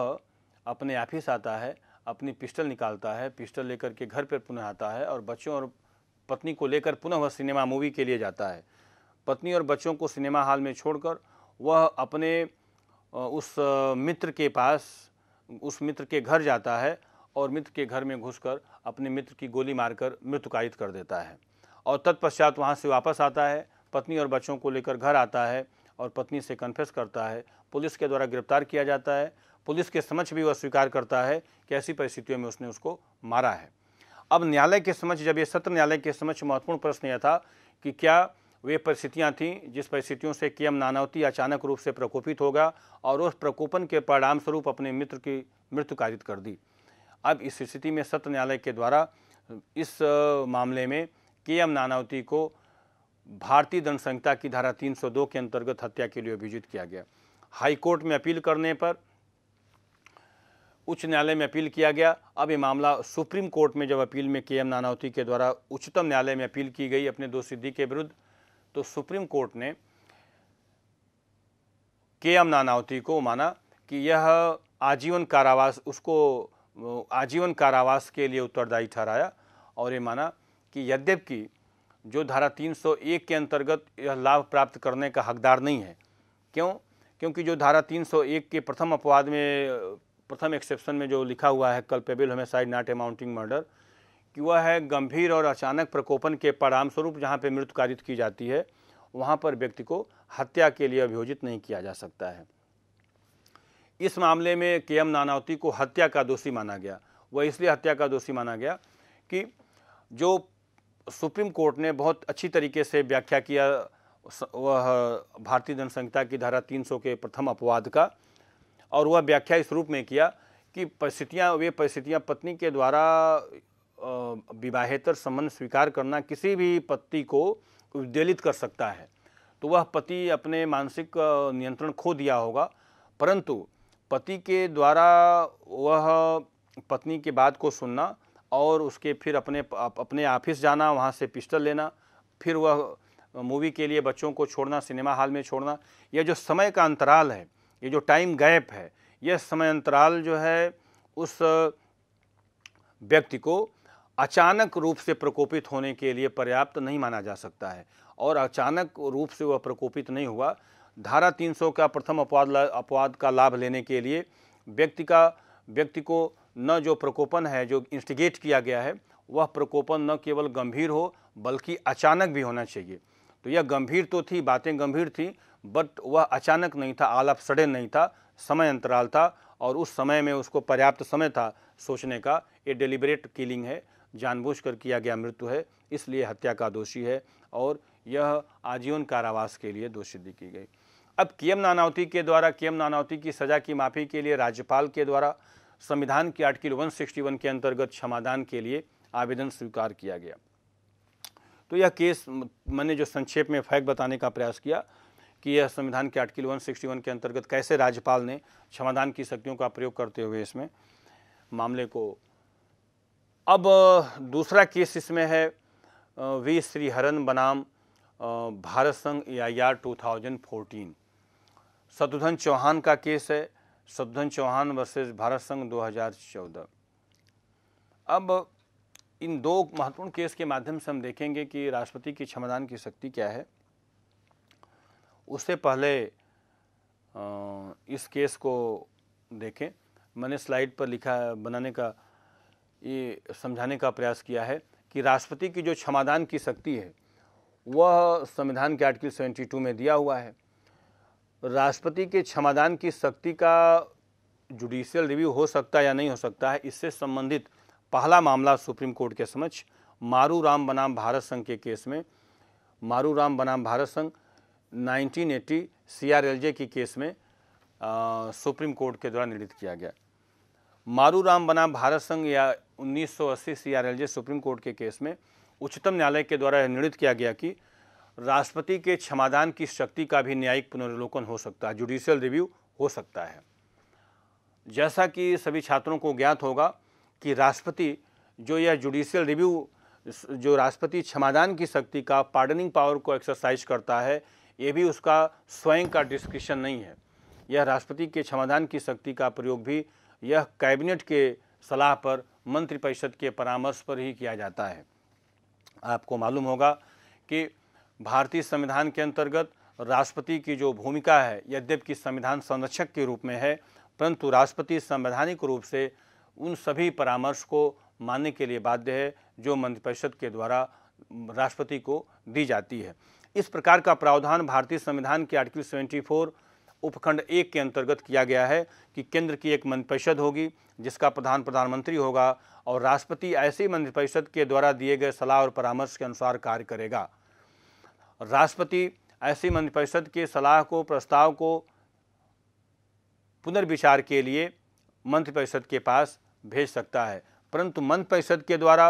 अपने ऑफिस आता है अपनी पिस्टल निकालता है पिस्टल लेकर के घर पर पुनः आता है और बच्चों और पत्नी को लेकर पुनः वह सिनेमा मूवी के लिए जाता है पत्नी और बच्चों को सिनेमा हॉल में छोड़कर वह अपने उस मित्र के पास उस मित्र के घर जाता है और मित्र के घर में घुसकर अपने मित्र की गोली मारकर मृत्युकायित कर देता है और तत्पश्चात वहाँ से वापस आता है पत्नी और बच्चों को लेकर घर आता है और पत्नी से कन्फेस करता है पुलिस के द्वारा गिरफ्तार किया जाता है पुलिस के समक्ष भी वह स्वीकार करता है कि ऐसी परिस्थितियों में उसने उसको मारा है अब न्यायालय के समक्ष जब ये सत्र न्यायालय के समक्ष महत्वपूर्ण प्रश्न यह था कि क्या वे परिस्थितियाँ थीं जिस परिस्थितियों से के एम नानावती अचानक रूप से प्रकोपित होगा और उस प्रकोपन के परिणाम स्वरूप अपने मित्र की मृत्यु कारित कर दी अब इस स्थिति में सत्र न्यायालय के द्वारा इस मामले में के एम नानावती को भारतीय दंड संहिता की धारा 302 के अंतर्गत हत्या के लिए अभियोजित किया गया हाई कोर्ट में अपील करने पर उच्च न्यायालय में अपील किया गया अब ये मामला सुप्रीम कोर्ट में जब अपील में के एम नानावती के द्वारा उच्चतम न्यायालय में अपील की गई अपने दो सिद्धि के विरुद्ध तो सुप्रीम कोर्ट ने के एम नानावती को माना कि यह आजीवन कारावास उसको आजीवन कारावास के लिए उत्तरदायी ठहराया और ये माना कि यद्यपि जो धारा 301 के अंतर्गत यह लाभ प्राप्त करने का हकदार नहीं है क्यों क्योंकि जो धारा 301 के प्रथम अपवाद में प्रथम एक्सेप्शन में जो लिखा हुआ है culpable homicide not amounting murder वह है गंभीर और अचानक प्रकोपन के परिणाम स्वरूप जहाँ पर मृत्यु कारित की जाती है वहाँ पर व्यक्ति को हत्या के लिए अभियोजित नहीं किया जा सकता है इस मामले में के एम नानावती को हत्या का दोषी माना गया वह इसलिए हत्या का दोषी माना गया कि जो सुप्रीम कोर्ट ने बहुत अच्छी तरीके से व्याख्या किया वह भारतीय जनसंहिता की धारा 300 के प्रथम अपवाद का और वह व्याख्या इस रूप में किया कि परिस्थितियाँ वे परिस्थितियाँ पत्नी के द्वारा विवाहेतर संबंध स्वीकार करना किसी भी पति को उद्वेलित कर सकता है तो वह पति अपने मानसिक नियंत्रण खो दिया होगा परंतु पति के द्वारा वह पत्नी के बात को सुनना और उसके फिर अपने अपने ऑफिस जाना वहाँ से पिस्टल लेना फिर वह मूवी के लिए बच्चों को छोड़ना सिनेमा हॉल में छोड़ना यह जो समय का अंतराल है ये जो टाइम गैप है यह समय अंतराल जो है उस व्यक्ति को अचानक रूप से प्रकोपित होने के लिए पर्याप्त नहीं माना जा सकता है और अचानक रूप से वह प्रकोपित नहीं हुआ धारा 300 का प्रथम अपवाद अपवाद का लाभ लेने के लिए व्यक्ति का व्यक्ति को न जो प्रकोपन है जो इंस्टिगेट किया गया है वह प्रकोपन न केवल गंभीर हो बल्कि अचानक भी होना चाहिए तो यह गंभीर तो थी बातें गंभीर थी बट वह अचानक नहीं था आलाप सड़े नहीं था समय अंतराल था और उस समय में उसको पर्याप्त समय था सोचने का ये डिलिबरेट किलिंग है जानबूझकर किया गया मृत्यु है इसलिए हत्या का दोषी है और यह आजीवन कारावास के लिए दोषी दी की गई अब एम नानावती के द्वारा एम नानावती की सजा की माफ़ी के लिए राज्यपाल के द्वारा संविधान की आर्टिकल 161 के अंतर्गत क्षमादान के लिए आवेदन स्वीकार किया गया तो यह केस मैंने जो संक्षेप में फैक्ट बताने का प्रयास किया कि यह संविधान के आर्टिकल 161 के अंतर्गत कैसे राज्यपाल ने क्षमादान की शक्तियों का प्रयोग करते हुए इसमें मामले को अब दूसरा केस इसमें है वी श्रीहरन बनाम भारत संघ A I R two thousand fourteen Shatrughan Chauhan का केस है शत्रुधन चौहान वर्सेस भारत संघ 2014 अब इन दो महत्वपूर्ण केस के माध्यम से हम देखेंगे कि राष्ट्रपति की क्षमादान की शक्ति क्या है उससे पहले इस केस को देखें मैंने स्लाइड पर लिखा बनाने का ये समझाने का प्रयास किया है कि राष्ट्रपति की जो क्षमादान की शक्ति है वह संविधान के आर्टिकल 72 में दिया हुआ है राष्ट्रपति के क्षमादान की शक्ति का जुडिशियल रिव्यू हो सकता है या नहीं हो सकता है इससे संबंधित पहला मामला सुप्रीम कोर्ट के समक्ष मारू राम बनाम भारत संघ के केस में मारू राम बनाम भारत संघ 1980 सीआरएलजे की केस में आ, सुप्रीम कोर्ट के द्वारा निर्णित किया गया मारू राम बनाम भारत संघ या 1980 सीआरएलजे सुप्रीम कोर्ट के केस में उच्चतम न्यायालय के द्वारा निर्णित किया गया कि राष्ट्रपति के क्षमादान की शक्ति का भी न्यायिक पुनर्वलोकन हो सकता है जुडिशियल रिव्यू हो सकता है जैसा कि सभी छात्रों को ज्ञात होगा कि राष्ट्रपति जो यह जुडिशियल रिव्यू जो राष्ट्रपति क्षमादान की शक्ति का पार्डनिंग पावर को एक्सरसाइज करता है ये भी उसका स्वयं का डिस्क्रिप्शन नहीं है यह राष्ट्रपति के क्षमादान की शक्ति का प्रयोग भी यह कैबिनेट के सलाह पर मंत्रिपरिषद के परामर्श पर ही किया जाता है आपको मालूम होगा कि भारतीय संविधान के अंतर्गत राष्ट्रपति की जो भूमिका है यद्यपि संविधान संरक्षक के रूप में है परंतु राष्ट्रपति संवैधानिक रूप से उन सभी परामर्श को मानने के लिए बाध्य है जो मंत्रिपरिषद के द्वारा राष्ट्रपति को दी जाती है इस प्रकार का प्रावधान भारतीय संविधान के आर्टिकल 74 उपखंड एक के अंतर्गत किया गया है कि केंद्र की एक मंत्रिपरिषद होगी जिसका प्रधान प्रधानमंत्री होगा और राष्ट्रपति ऐसी मंत्रिपरिषद के द्वारा दिए गए सलाह और परामर्श के अनुसार कार्य करेगा राष्ट्रपति ऐसी मंत्रिपरिषद के सलाह को प्रस्ताव को पुनर्विचार के लिए मंत्रिपरिषद के पास भेज सकता है परंतु मंत्रिपरिषद के द्वारा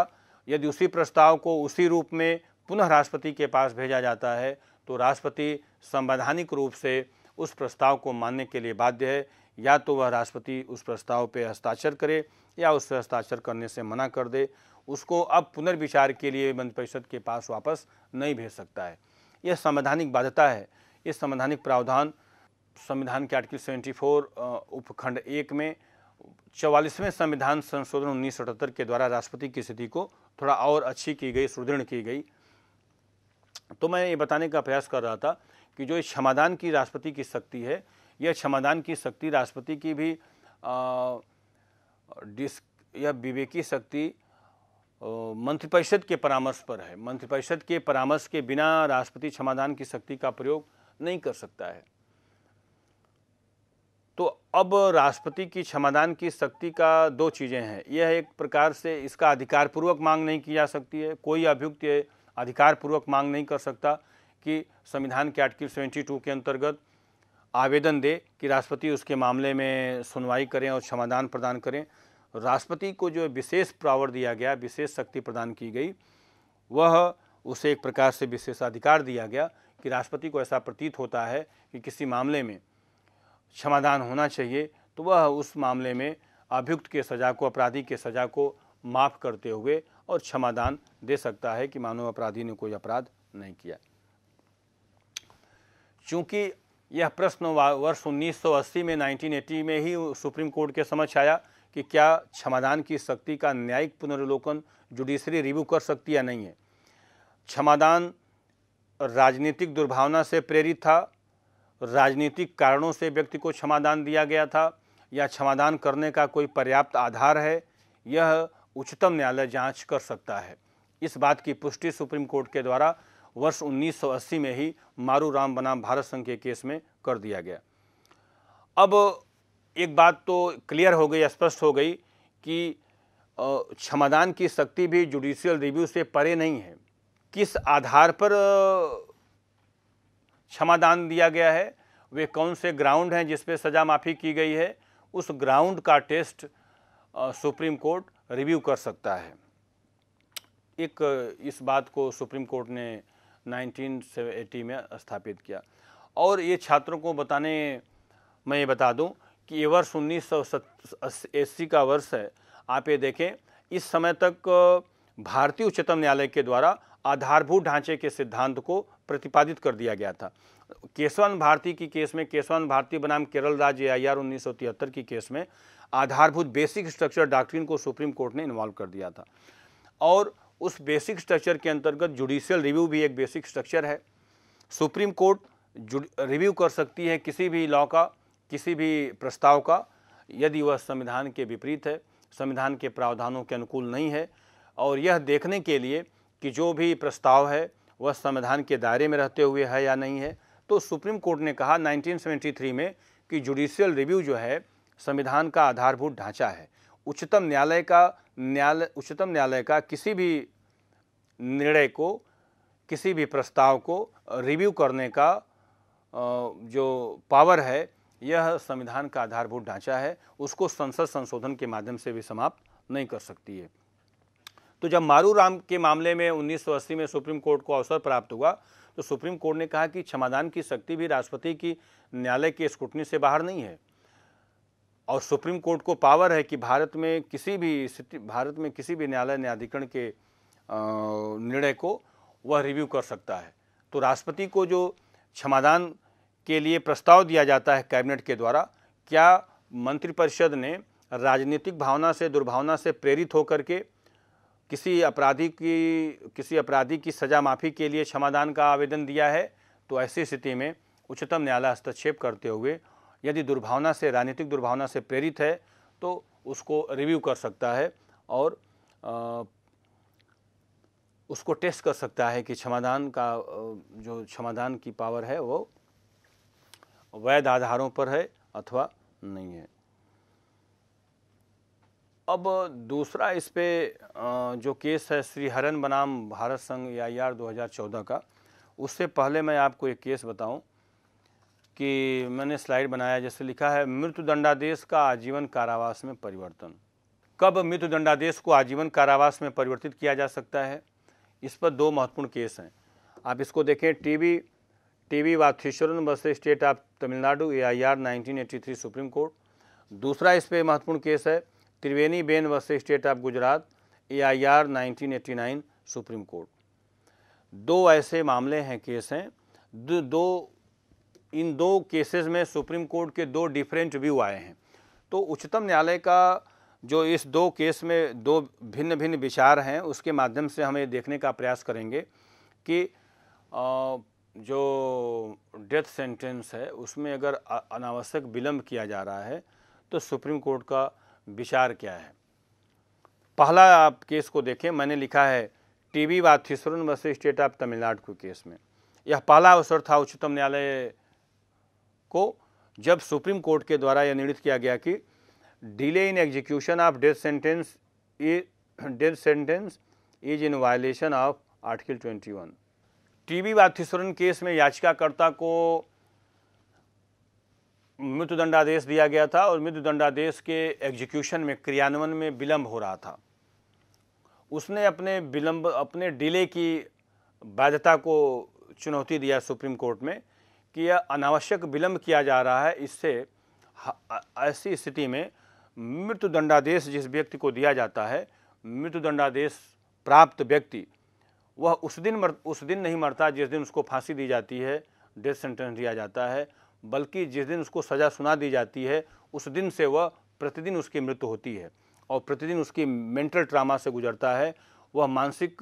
यदि उसी प्रस्ताव को उसी रूप में पुनः राष्ट्रपति के पास भेजा जाता है तो राष्ट्रपति संवैधानिक रूप से उस प्रस्ताव को मानने के लिए बाध्य है या तो वह राष्ट्रपति उस प्रस्ताव पर हस्ताक्षर करे या उस हस्ताक्षर करने से मना कर दे उसको अब पुनर्विचार के लिए मंत्रिपरिषद के पास वापस नहीं भेज सकता है यह संवैधानिक बाध्यता है यह संवैधानिक प्रावधान संविधान के आर्टिकल 74 उपखंड एक में चौवालीसवें संविधान संशोधन उन्नीस के द्वारा राष्ट्रपति की स्थिति को थोड़ा और अच्छी की गई सुदृढ़ की गई तो मैं ये बताने का प्रयास कर रहा था कि जो क्षमादान की राष्ट्रपति की शक्ति है यह क्षमादान की शक्ति राष्ट्रपति की भी डिस्क यह विवेकी शक्ति मंत्रिपरिषद के परामर्श पर है मंत्रिपरिषद के परामर्श के बिना राष्ट्रपति क्षमादान की शक्ति का प्रयोग नहीं कर सकता है तो अब राष्ट्रपति की क्षमादान की शक्ति का दो चीज़ें हैं यह एक प्रकार से इसका अधिकारपूर्वक मांग नहीं की जा सकती है कोई अभियुक्त अधिकारपूर्वक मांग नहीं कर सकता कि संविधान के आर्टिकल सेवेंटी टू के अंतर्गत आवेदन दे कि राष्ट्रपति उसके मामले में सुनवाई करें और क्षमादान प्रदान करें राष्ट्रपति को जो विशेष प्रावर दिया गया विशेष शक्ति प्रदान की गई वह उसे एक प्रकार से विशेषाधिकार दिया गया कि राष्ट्रपति को ऐसा प्रतीत होता है कि किसी मामले में क्षमादान होना चाहिए तो वह उस मामले में अभियुक्त के सज़ा को अपराधी के सज़ा को माफ़ करते हुए और क्षमादान दे सकता है कि मानव अपराधी ने कोई अपराध नहीं किया चूंकि यह प्रश्न वर्ष 1980 में 1980 में ही सुप्रीम कोर्ट के समक्ष आया कि क्या क्षमादान की शक्ति का न्यायिक पुनर्वलोकन जुडिशरी रिव्यू कर सकती या नहीं है क्षमादान राजनीतिक दुर्भावना से प्रेरित था राजनीतिक कारणों से व्यक्ति को क्षमादान दिया गया था या क्षमादान करने का कोई पर्याप्त आधार है यह उच्चतम न्यायालय जांच कर सकता है इस बात की पुष्टि सुप्रीम कोर्ट के द्वारा वर्ष 1980 में ही मारू राम बनाम भारत संघ के केस में कर दिया गया अब एक बात तो क्लियर हो गई स्पष्ट हो गई कि क्षमादान की शक्ति भी जुडिशियल रिव्यू से परे नहीं है किस आधार पर क्षमादान दिया गया है वे कौन से ग्राउंड हैं जिस पे सजा माफ़ी की गई है उस ग्राउंड का टेस्ट सुप्रीम कोर्ट रिव्यू कर सकता है एक इस बात को सुप्रीम कोर्ट ने 1980 में स्थापित किया और ये छात्रों को बताने मैं ये बता दूं कि ये वर्ष उन्नीस सौ का वर्ष है आप ये देखें इस समय तक भारतीय उच्चतम न्यायालय के द्वारा आधारभूत ढांचे के सिद्धांत को प्रतिपादित कर दिया गया था केशवान भारती की केस में केशवान भारती बनाम केरल राज्य आई आर की केस में आधारभूत बेसिक स्ट्रक्चर डॉक्ट्रिन को सुप्रीम कोर्ट ने इन्वॉल्व कर दिया था और उस बेसिक स्ट्रक्चर के अंतर्गत जुडिशियल रिव्यू भी एक बेसिक स्ट्रक्चर है सुप्रीम कोर्ट रिव्यू कर सकती है किसी भी लॉ का किसी भी प्रस्ताव का यदि वह संविधान के विपरीत है संविधान के प्रावधानों के अनुकूल नहीं है और यह देखने के लिए कि जो भी प्रस्ताव है वह संविधान के दायरे में रहते हुए है या नहीं है तो सुप्रीम कोर्ट ने कहा 1973 में कि जुडिशियल रिव्यू जो है संविधान का आधारभूत ढांचा है उच्चतम न्यायालय का न्यायालय उच्चतम न्यायालय का किसी भी निर्णय को किसी भी प्रस्ताव को रिव्यू करने का जो पावर है यह संविधान का आधारभूत ढांचा है उसको संसद संशोधन के माध्यम से भी समाप्त नहीं कर सकती है तो जब मारू राम के मामले में उन्नीस में सुप्रीम कोर्ट को अवसर प्राप्त हुआ तो सुप्रीम कोर्ट ने कहा कि क्षमादान की शक्ति भी राष्ट्रपति की न्यायालय के स्कूटनी से बाहर नहीं है और सुप्रीम कोर्ट को पावर है कि भारत में किसी भी स्थिति भारत में किसी भी न्यायालय न्यायाधिकरण के निर्णय को वह रिव्यू कर सकता है तो राष्ट्रपति को जो क्षमादान के लिए प्रस्ताव दिया जाता है कैबिनेट के द्वारा क्या मंत्रिपरिषद ने राजनीतिक भावना से दुर्भावना से प्रेरित होकर के किसी अपराधी की किसी अपराधी की सजा माफ़ी के लिए क्षमादान का आवेदन दिया है तो ऐसी स्थिति में उच्चतम न्यायालय हस्तक्षेप करते हुए यदि दुर्भावना से राजनीतिक दुर्भावना से प्रेरित है तो उसको रिव्यू कर सकता है और आ, उसको टेस्ट कर सकता है कि क्षमादान का जो क्षमादान की पावर है वो वैध आधारों पर है अथवा नहीं है अब दूसरा इस पे जो केस है श्री हरन बनाम भारत संघ या आई आर 2014 का उससे पहले मैं आपको एक केस बताऊं कि मैंने स्लाइड बनाया जैसे लिखा है मृत्यु दंडादेश का आजीवन कारावास में परिवर्तन कब मृत्यु दंडादेश को आजीवन कारावास में परिवर्तित किया जा सकता है इस पर दो महत्वपूर्ण केस हैं आप इसको देखें TV TV Vatheeswaran versus state of Tamil Nadu A I R nineteen supreme court दूसरा इस पर महत्वपूर्ण केस है Triveni Ben versus state of Gujarat A I R nineteen supreme court दो ऐसे मामले हैं केस हैं दो इन दो केसेस में सुप्रीम कोर्ट के दो डिफरेंट व्यू आए हैं तो उच्चतम न्यायालय का जो इस दो केस में दो भिन्न भिन्न विचार हैं उसके माध्यम से हम ये देखने का प्रयास करेंगे कि जो डेथ सेंटेंस है उसमें अगर अनावश्यक विलम्ब किया जा रहा है तो सुप्रीम कोर्ट का विचार क्या है पहला आप केस को देखें मैंने लिखा है टीवी वाथिसन वर्ष स्टेट ऑफ तमिलनाडु के केस में यह पहला अवसर था उच्चतम न्यायालय को जब सुप्रीम कोर्ट के द्वारा यह निर्णित किया गया कि delay in execution of death sentence death sentence is in violation of article 21 TV Vatheeswaran case में याचिकाकर्ता को मृत्यु दंडादेश दिया गया था और मृत्यु दंडादेश के एग्जीक्यूशन में क्रियान्वयन में विलंब हो रहा था उसने अपने विलंब अपने डिले की बाध्यता को चुनौती दिया सुप्रीम कोर्ट में कि यह अनावश्यक विलम्ब किया जा रहा है इससे ऐसी स्थिति में मृत्यु दंडादेश जिस व्यक्ति को दिया जाता है मृत्यु दंडादेश प्राप्त व्यक्ति वह उस दिन मर उस दिन नहीं मरता जिस दिन उसको फांसी दी जाती है डेथ सेंटेंस दिया जाता है बल्कि जिस दिन उसको सज़ा सुना दी जाती है उस दिन से वह प्रतिदिन उसकी मृत्यु होती है और प्रतिदिन उसकी मेंटल ट्रामा से गुजरता है वह मानसिक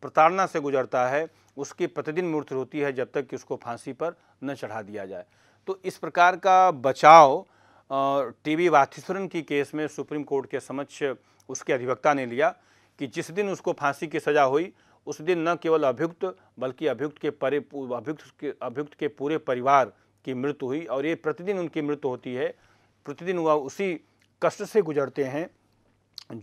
प्रताड़ना से गुजरता है उसकी प्रतिदिन मृत्यु होती है जब तक कि उसको फांसी पर न चढ़ा दिया जाए तो इस प्रकार का बचाव टी वी वाथीश्वरन की केस में सुप्रीम कोर्ट के समक्ष उसके अधिवक्ता ने लिया कि जिस दिन उसको फांसी की सज़ा हुई उस दिन न केवल अभियुक्त बल्कि अभियुक्त के परे अभियुक्त के अभियुक्त के पूरे परिवार की मृत्यु हुई और ये प्रतिदिन उनकी मृत्यु होती है प्रतिदिन वह उसी कष्ट से गुजरते हैं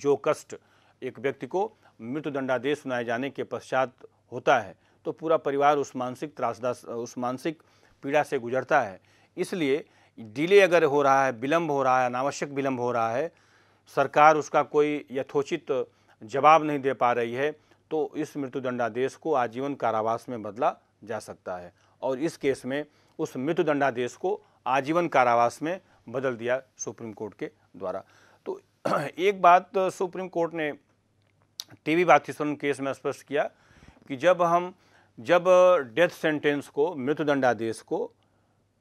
जो कष्ट एक व्यक्ति को मृत्यु दंडादेश सुनाए जाने के पश्चात होता है तो पूरा परिवार उस मानसिक त्रासदा उस मानसिक पीड़ा से गुजरता है इसलिए डिले अगर हो रहा है विलम्ब हो रहा है अनावश्यक विलम्ब हो रहा है सरकार उसका कोई यथोचित जवाब नहीं दे पा रही है तो इस मृत्युदंडादेश को आजीवन कारावास में बदला जा सकता है और इस केस में उस मृत्युदंडादेश को आजीवन कारावास में बदल दिया सुप्रीम कोर्ट के द्वारा तो एक बात सुप्रीम कोर्ट ने टीवी वी केस में स्पष्ट किया कि जब हम जब डेथ सेंटेंस को मृत्युदंडादेश को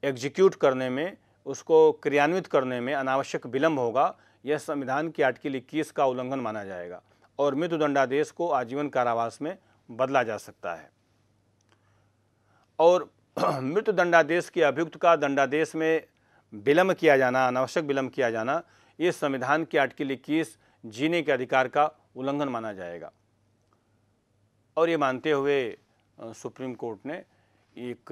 एग्जीक्यूट करने में उसको क्रियान्वित करने में अनावश्यक विलंब होगा यह संविधान की आर्टिकल इक्कीस का उल्लंघन माना जाएगा और मृत्युदंडादेश को आजीवन कारावास में बदला जा सकता है और मृत्युदंडादेश के अभियुक्त का दंडादेश में विलम्ब किया जाना अनावश्यक विलम्ब किया जाना ये संविधान की आर्टिकल इक्कीस जीने के अधिकार का उल्लंघन माना जाएगा और ये मानते हुए सुप्रीम कोर्ट ने एक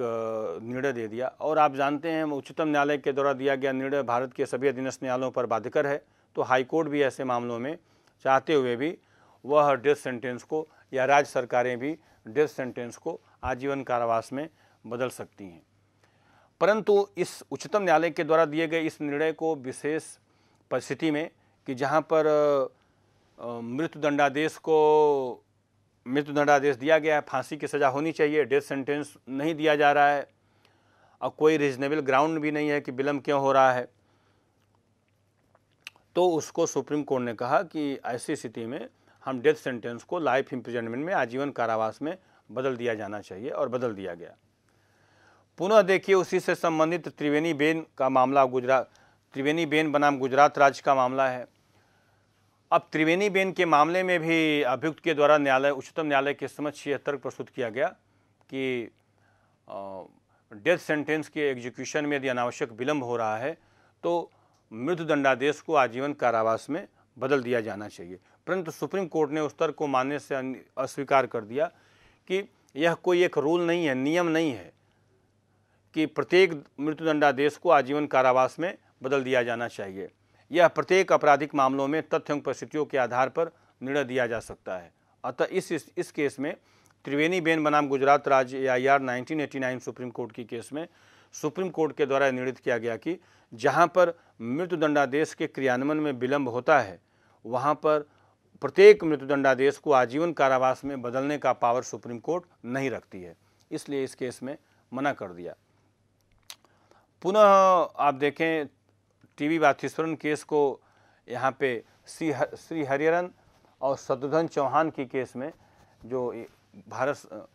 निर्णय दे दिया और आप जानते हैं उच्चतम न्यायालय के द्वारा दिया गया निर्णय भारत के सभी अधीनस्थ न्यायालयों पर बाध्यकर है तो हाईकोर्ट भी ऐसे मामलों में चाहते हुए भी वह डेथ सेंटेंस को या राज्य सरकारें भी डेथ सेंटेंस को आजीवन कारावास में बदल सकती हैं परंतु इस उच्चतम न्यायालय के द्वारा दिए गए इस निर्णय को विशेष परिस्थिति में कि जहाँ पर मृत्यु दंडादेश को मृत्युदंड आदेश दिया गया है फांसी की सज़ा होनी चाहिए डेथ सेंटेंस नहीं दिया जा रहा है और कोई रिजनेबल ग्राउंड भी नहीं है कि विलम्ब क्यों हो रहा है तो उसको सुप्रीम कोर्ट ने कहा कि ऐसी स्थिति में हम डेथ सेंटेंस को लाइफ इम्प्रिजनमेंट में आजीवन कारावास में बदल दिया जाना चाहिए और बदल दिया गया पुनः देखिए उसी से संबंधित त्रिवेणी बेन का मामला गुजरात त्रिवेणी बेन बनाम गुजरात राज्य का मामला है अब त्रिवेणी बेन के मामले में भी अभियुक्त के द्वारा न्यायालय उच्चतम न्यायालय के समक्ष यह तर्क प्रस्तुत किया गया कि डेथ सेंटेंस के एग्जीक्यूशन में यदि अनावश्यक विलंब हो रहा है तो मृत्यु दंडादेश को आजीवन कारावास में बदल दिया जाना चाहिए परंतु सुप्रीम कोर्ट ने उस तर्क को मानने से अस्वीकार कर दिया कि यह कोई एक रूल नहीं है नियम नहीं है कि प्रत्येक मृत्युदंडादेश को आजीवन कारावास में बदल दिया जाना चाहिए यह प्रत्येक आपराधिक मामलों में तथ्य परिस्थितियों के आधार पर निर्णय दिया जा सकता है अतः इस, इस इस केस में त्रिवेणी बेन बनाम गुजरात राज्य A I R nineteen supreme court की केस में सुप्रीम कोर्ट के द्वारा निर्णित किया गया कि जहाँ पर मृत्युदंडादेश के क्रियान्वयन में विलंब होता है वहाँ पर प्रत्येक मृत्युदंडादेश को आजीवन कारावास में बदलने का पावर सुप्रीम कोर्ट नहीं रखती है इसलिए इस केस में मना कर दिया पुनः आप देखें टीबी वाथुस्मरण केस को यहाँ पे श्री हर, श्री हरिहरन और शत्रुघ्न चौहान के केस में जो भारत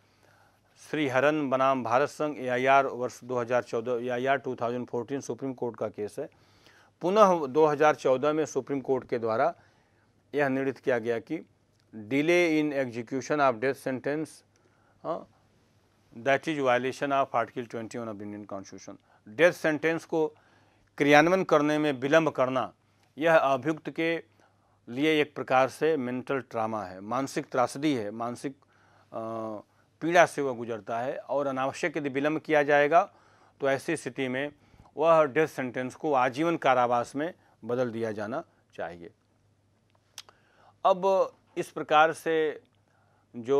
श्री हरन बनाम भारत संघ एआईआर वर्ष 2014 एआईआर 2014 सुप्रीम कोर्ट का केस है पुनः 2014 में सुप्रीम कोर्ट के द्वारा यह निर्णित किया गया कि delay in execution of death sentence हाँ, that is violation of article 21 of Indian constitution death sentence को क्रियान्वयन करने में विलंब करना यह अभियुक्त के लिए एक प्रकार से मेंटल ट्रामा है मानसिक त्रासदी है मानसिक पीड़ा से वह गुजरता है और अनावश्यक यदि विलंब किया जाएगा तो ऐसी स्थिति में वह डेथ सेंटेंस को आजीवन कारावास में बदल दिया जाना चाहिए अब इस प्रकार से जो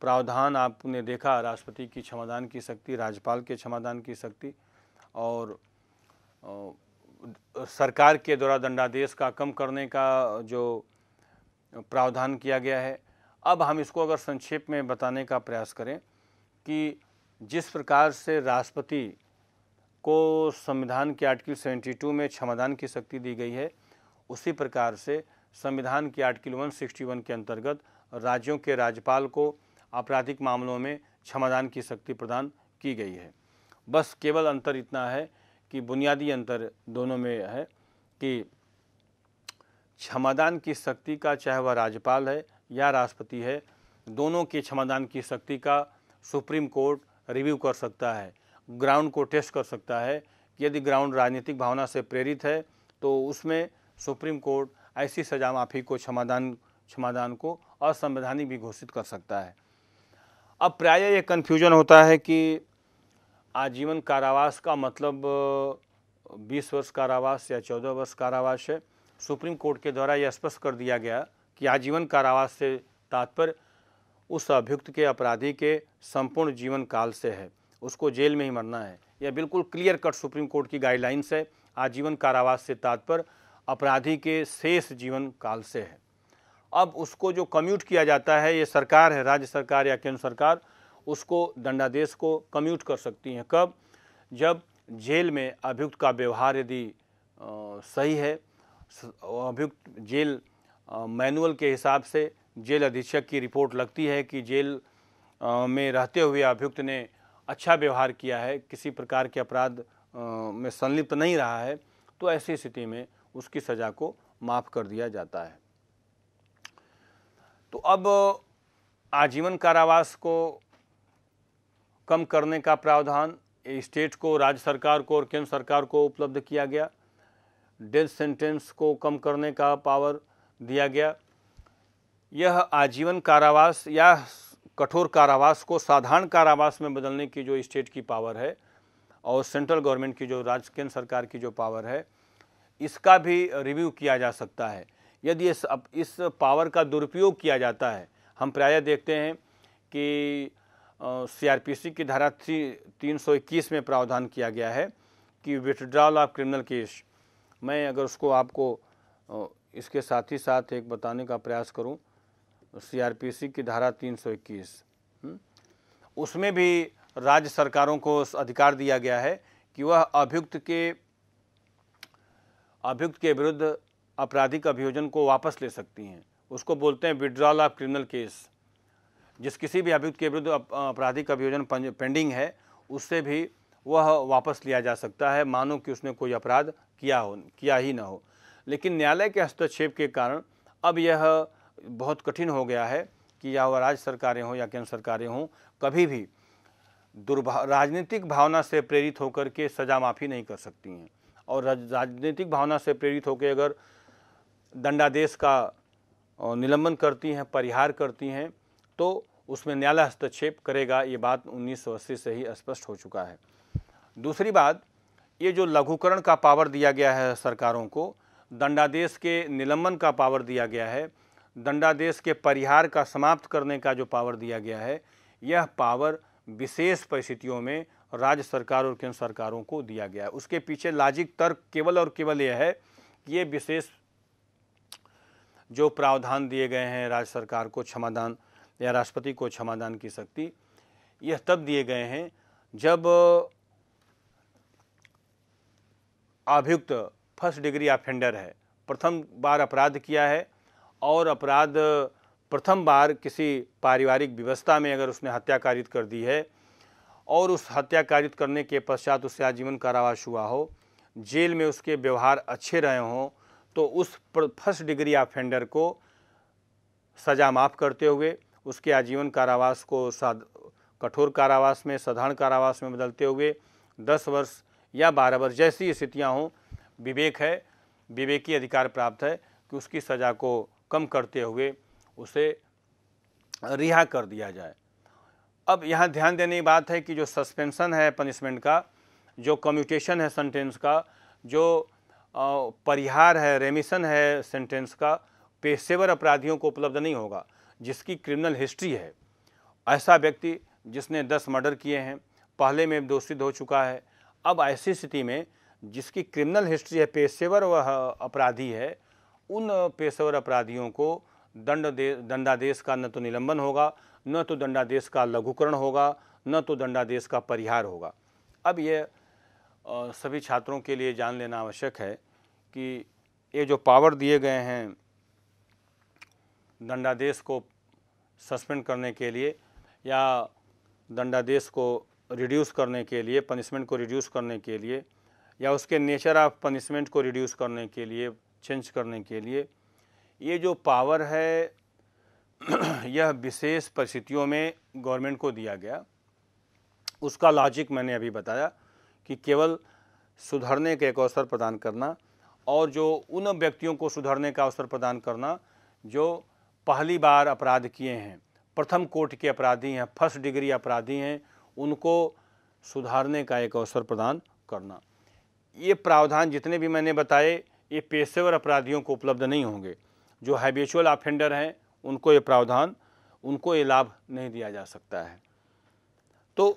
प्रावधान आपने देखा राष्ट्रपति की क्षमादान की शक्ति राज्यपाल के क्षमादान की शक्ति और सरकार के द्वारा दंडादेश का कम करने का जो प्रावधान किया गया है अब हम इसको अगर संक्षेप में बताने का प्रयास करें कि जिस प्रकार से राष्ट्रपति को संविधान के आर्टिकल 72 में क्षमादान की शक्ति दी गई है उसी प्रकार से संविधान के आर्टिकल 161 के अंतर्गत राज्यों के राज्यपाल को आपराधिक मामलों में क्षमादान की शक्ति प्रदान की गई है बस केवल अंतर इतना है कि बुनियादी अंतर दोनों में है कि क्षमादान की शक्ति का चाहे वह राज्यपाल है या राष्ट्रपति है दोनों के क्षमादान की शक्ति का सुप्रीम कोर्ट रिव्यू कर सकता है ग्राउंड को टेस्ट कर सकता है यदि ग्राउंड राजनीतिक भावना से प्रेरित है तो उसमें सुप्रीम कोर्ट ऐसी सजा माफ़ी को क्षमादान क्षमादान को असंवैधानिक भी घोषित कर सकता है अब प्रायः ये कन्फ्यूजन होता है कि आजीवन कारावास का मतलब 20 वर्ष कारावास या 14 वर्ष कारावास है सुप्रीम कोर्ट के द्वारा यह स्पष्ट कर दिया गया कि आजीवन कारावास से तात्पर्य उस अभियुक्त के अपराधी के संपूर्ण जीवन काल से है उसको जेल में ही मरना है यह बिल्कुल क्लियर कट सुप्रीम कोर्ट की गाइडलाइंस है आजीवन कारावास से तात्पर्य अपराधी के शेष जीवन काल से है अब उसको जो कम्यूट किया जाता है ये सरकार है राज्य सरकार या केंद्र सरकार उसको दंडादेश को कम्यूट कर सकती हैं कब जब जेल में अभियुक्त का व्यवहार यदि सही है अभियुक्त जेल मैनुअल के हिसाब से जेल अधीक्षक की रिपोर्ट लगती है कि जेल में रहते हुए अभियुक्त ने अच्छा व्यवहार किया है किसी प्रकार के अपराध में संलिप्त नहीं रहा है तो ऐसी स्थिति में उसकी सज़ा को माफ़ कर दिया जाता है तो अब आजीवन कारावास को कम करने का प्रावधान स्टेट को राज्य सरकार को और केंद्र सरकार को उपलब्ध किया गया डेथ सेंटेंस को कम करने का पावर दिया गया यह आजीवन कारावास या कठोर कारावास को साधारण कारावास में बदलने की जो स्टेट की पावर है और सेंट्रल गवर्नमेंट की जो राज्य केंद्र सरकार की जो पावर है इसका भी रिव्यू किया जा सकता है यदि इस इस पावर का दुरुपयोग किया जाता है हम प्रायः देखते हैं कि सीआरपीसी की धारा थ्री तीन सौ इक्कीस में प्रावधान किया गया है कि विथड्रॉल ऑफ क्रिमिनल केस मैं अगर उसको आपको इसके साथ ही साथ एक बताने का प्रयास करूं सीआरपीसी की धारा 321 हम्म, उसमें भी राज्य सरकारों को अधिकार दिया गया है कि वह अभियुक्त के अभियुक्त के विरुद्ध आपराधिक अभियोजन को वापस ले सकती हैं उसको बोलते हैं विड्रॉल ऑफ क्रिमिनल केस जिस किसी भी अभियुक्त के विरुद्ध आपराधिक अभियोजन पेंडिंग है उससे भी वह वापस लिया जा सकता है मानो कि उसने कोई अपराध किया हो किया ही ना हो लेकिन न्यायालय के हस्तक्षेप के कारण अब यह बहुत कठिन हो गया है कि या वह राज्य सरकारें हों या केंद्र सरकारें हों कभी भी दुर्भा राजनीतिक भावना से प्रेरित होकर के सजा माफ़ी नहीं कर सकती हैं और राजनीतिक भावना से प्रेरित होकर अगर दंडादेश का निलंबन करती हैं परिहार करती हैं तो उसमें न्यायालय हस्तक्षेप करेगा ये बात उन्नीस से ही स्पष्ट हो चुका है दूसरी बात ये जो लघुकरण का पावर दिया गया है सरकारों को दंडादेश के निलंबन का पावर दिया गया है दंडादेश के परिहार का समाप्त करने का जो पावर दिया गया है यह पावर विशेष परिस्थितियों में राज्य सरकार और केंद्र सरकारों को दिया गया है उसके पीछे लाजिक तर्क केवल और केवल यह है कि ये विशेष जो प्रावधान दिए गए हैं राज्य सरकार को क्षमादान या राष्ट्रपति को क्षमादान की शक्ति यह तब दिए गए हैं जब अभियुक्त फर्स्ट डिग्री ऑफेंडर है प्रथम बार अपराध किया है और अपराध प्रथम बार किसी पारिवारिक व्यवस्था में अगर उसने हत्या कारित कर दी है और उस हत्या कारित करने के पश्चात उससे आजीवन कारावास हुआ हो जेल में उसके व्यवहार अच्छे रहे हों तो उस फर्स्ट डिग्री ऑफेंडर को सज़ा माफ़ करते हुए उसके आजीवन कारावास को साध कठोर कारावास में साधारण कारावास में बदलते हुए दस वर्ष या बारह वर्ष जैसी स्थितियाँ हों विवेक है विवेकी अधिकार प्राप्त है कि उसकी सज़ा को कम करते हुए उसे रिहा कर दिया जाए अब यहाँ ध्यान देने की बात है कि जो सस्पेंसन है पनिशमेंट का जो कम्यूटेशन है सेंटेंस का जो परिहार है रेमिशन है सेंटेंस का पेशेवर अपराधियों को उपलब्ध नहीं होगा जिसकी क्रिमिनल हिस्ट्री है ऐसा व्यक्ति जिसने दस मर्डर किए हैं पहले में दोषित हो चुका है अब ऐसी स्थिति में जिसकी क्रिमिनल हिस्ट्री है पेशेवर अपराधी है उन पेशेवर अपराधियों को दंड दे दंडादेश का न तो निलंबन होगा न तो दंडादेश का लघुकरण होगा न तो दंडादेश का परिहार होगा अब यह सभी छात्रों के लिए जान लेना आवश्यक है कि ये जो पावर दिए गए हैं दंडादेश को सस्पेंड करने के लिए या दंडादेश को रिड्यूस करने के लिए पनिशमेंट को रिड्यूस करने के लिए या उसके नेचर ऑफ पनिशमेंट को रिड्यूस करने के लिए चेंज करने के लिए ये जो पावर है यह विशेष परिस्थितियों में गवर्नमेंट को दिया गया उसका लॉजिक मैंने अभी बताया कि केवल सुधरने के एक अवसर प्रदान करना और जो उन व्यक्तियों को सुधरने का अवसर प्रदान करना जो पहली बार अपराध किए हैं प्रथम कोर्ट के अपराधी हैं फर्स्ट डिग्री अपराधी हैं उनको सुधारने का एक अवसर प्रदान करना ये प्रावधान जितने भी मैंने बताए ये पेशेवर अपराधियों को उपलब्ध नहीं होंगे जो हैबिचुअल ऑफेंडर हैं उनको ये प्रावधान उनको ये लाभ नहीं दिया जा सकता है तो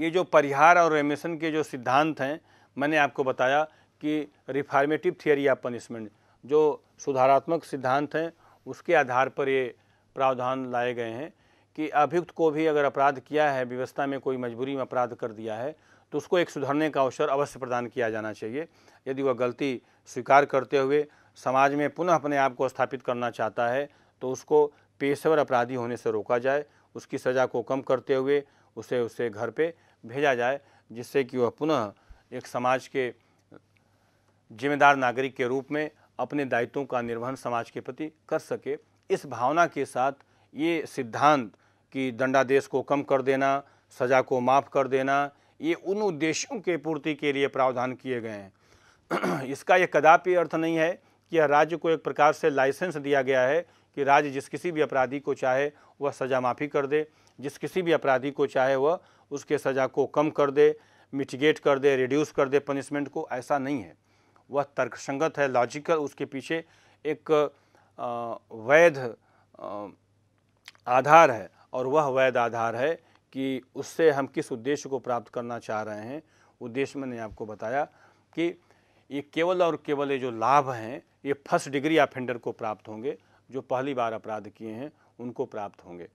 ये जो परिहार और रेमेशन के जो सिद्धांत हैं मैंने आपको बताया कि रिफॉर्मेटिव थियरी ऑफ पनिशमेंट जो सुधारात्मक सिद्धांत हैं उसके आधार पर ये प्रावधान लाए गए हैं कि अभियुक्त को भी अगर अपराध किया है व्यवस्था में कोई मजबूरी में अपराध कर दिया है तो उसको एक सुधारने का अवसर अवश्य प्रदान किया जाना चाहिए यदि वह गलती स्वीकार करते हुए समाज में पुनः अपने आप को स्थापित करना चाहता है तो उसको पेशेवर अपराधी होने से रोका जाए उसकी सज़ा को कम करते हुए उसे उसे घर पे भेजा जाए जिससे कि वह पुनः एक समाज के जिम्मेदार नागरिक के रूप में अपने दायित्वों का निर्वहन समाज के प्रति कर सके इस भावना के साथ ये सिद्धांत कि दंडादेश को कम कर देना सज़ा को माफ़ कर देना ये उन उद्देश्यों के पूर्ति के लिए प्रावधान किए गए हैं इसका यह कदापि अर्थ नहीं है कि राज्य को एक प्रकार से लाइसेंस दिया गया है कि राज्य जिस किसी भी अपराधी को चाहे वह सज़ा माफ़ी कर दे जिस किसी भी अपराधी को चाहे वह उसके सज़ा को कम कर दे मिटिगेट कर दे रिड्यूस कर दे पनिशमेंट को ऐसा नहीं है वह तर्कसंगत है लॉजिकल उसके पीछे एक वैध आधार है और वह वैध आधार है कि उससे हम किस उद्देश्य को प्राप्त करना चाह रहे हैं उद्देश्य मैंने आपको बताया कि ये केवल और केवल ये जो लाभ हैं ये फर्स्ट डिग्री ऑफेंडर को प्राप्त होंगे जो पहली बार अपराध किए हैं उनको प्राप्त होंगे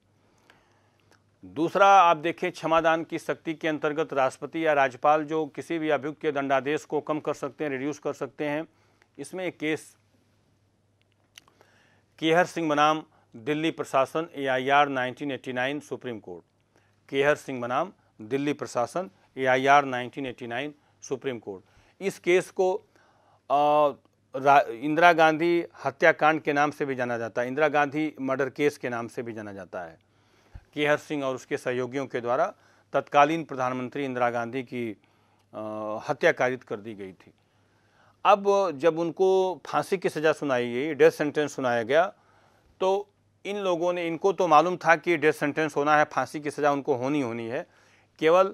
दूसरा आप देखें क्षमादान की शक्ति के अंतर्गत राष्ट्रपति या राज्यपाल जो किसी भी अभियुक्त के दंडादेश को कम कर सकते हैं रिड्यूस कर सकते हैं इसमें एक केस केहर सिंह बनाम दिल्ली प्रशासन A I R nineteen eighty nine supreme court Kehar Singh बनाम दिल्ली प्रशासन A I R nineteen nine supreme court इस केस को इंदिरा गांधी हत्याकांड के नाम से भी जाना जाता है इंदिरा गांधी मर्डर केस के नाम से भी जाना जाता है केहर सिंह और उसके सहयोगियों के द्वारा तत्कालीन प्रधानमंत्री इंदिरा गांधी की हत्या कारित कर दी गई थी अब जब उनको फांसी की सज़ा सुनाई गई डेथ सेंटेंस सुनाया गया तो इन लोगों ने इनको तो मालूम था कि डेथ सेंटेंस होना है फांसी की सज़ा उनको होनी होनी है केवल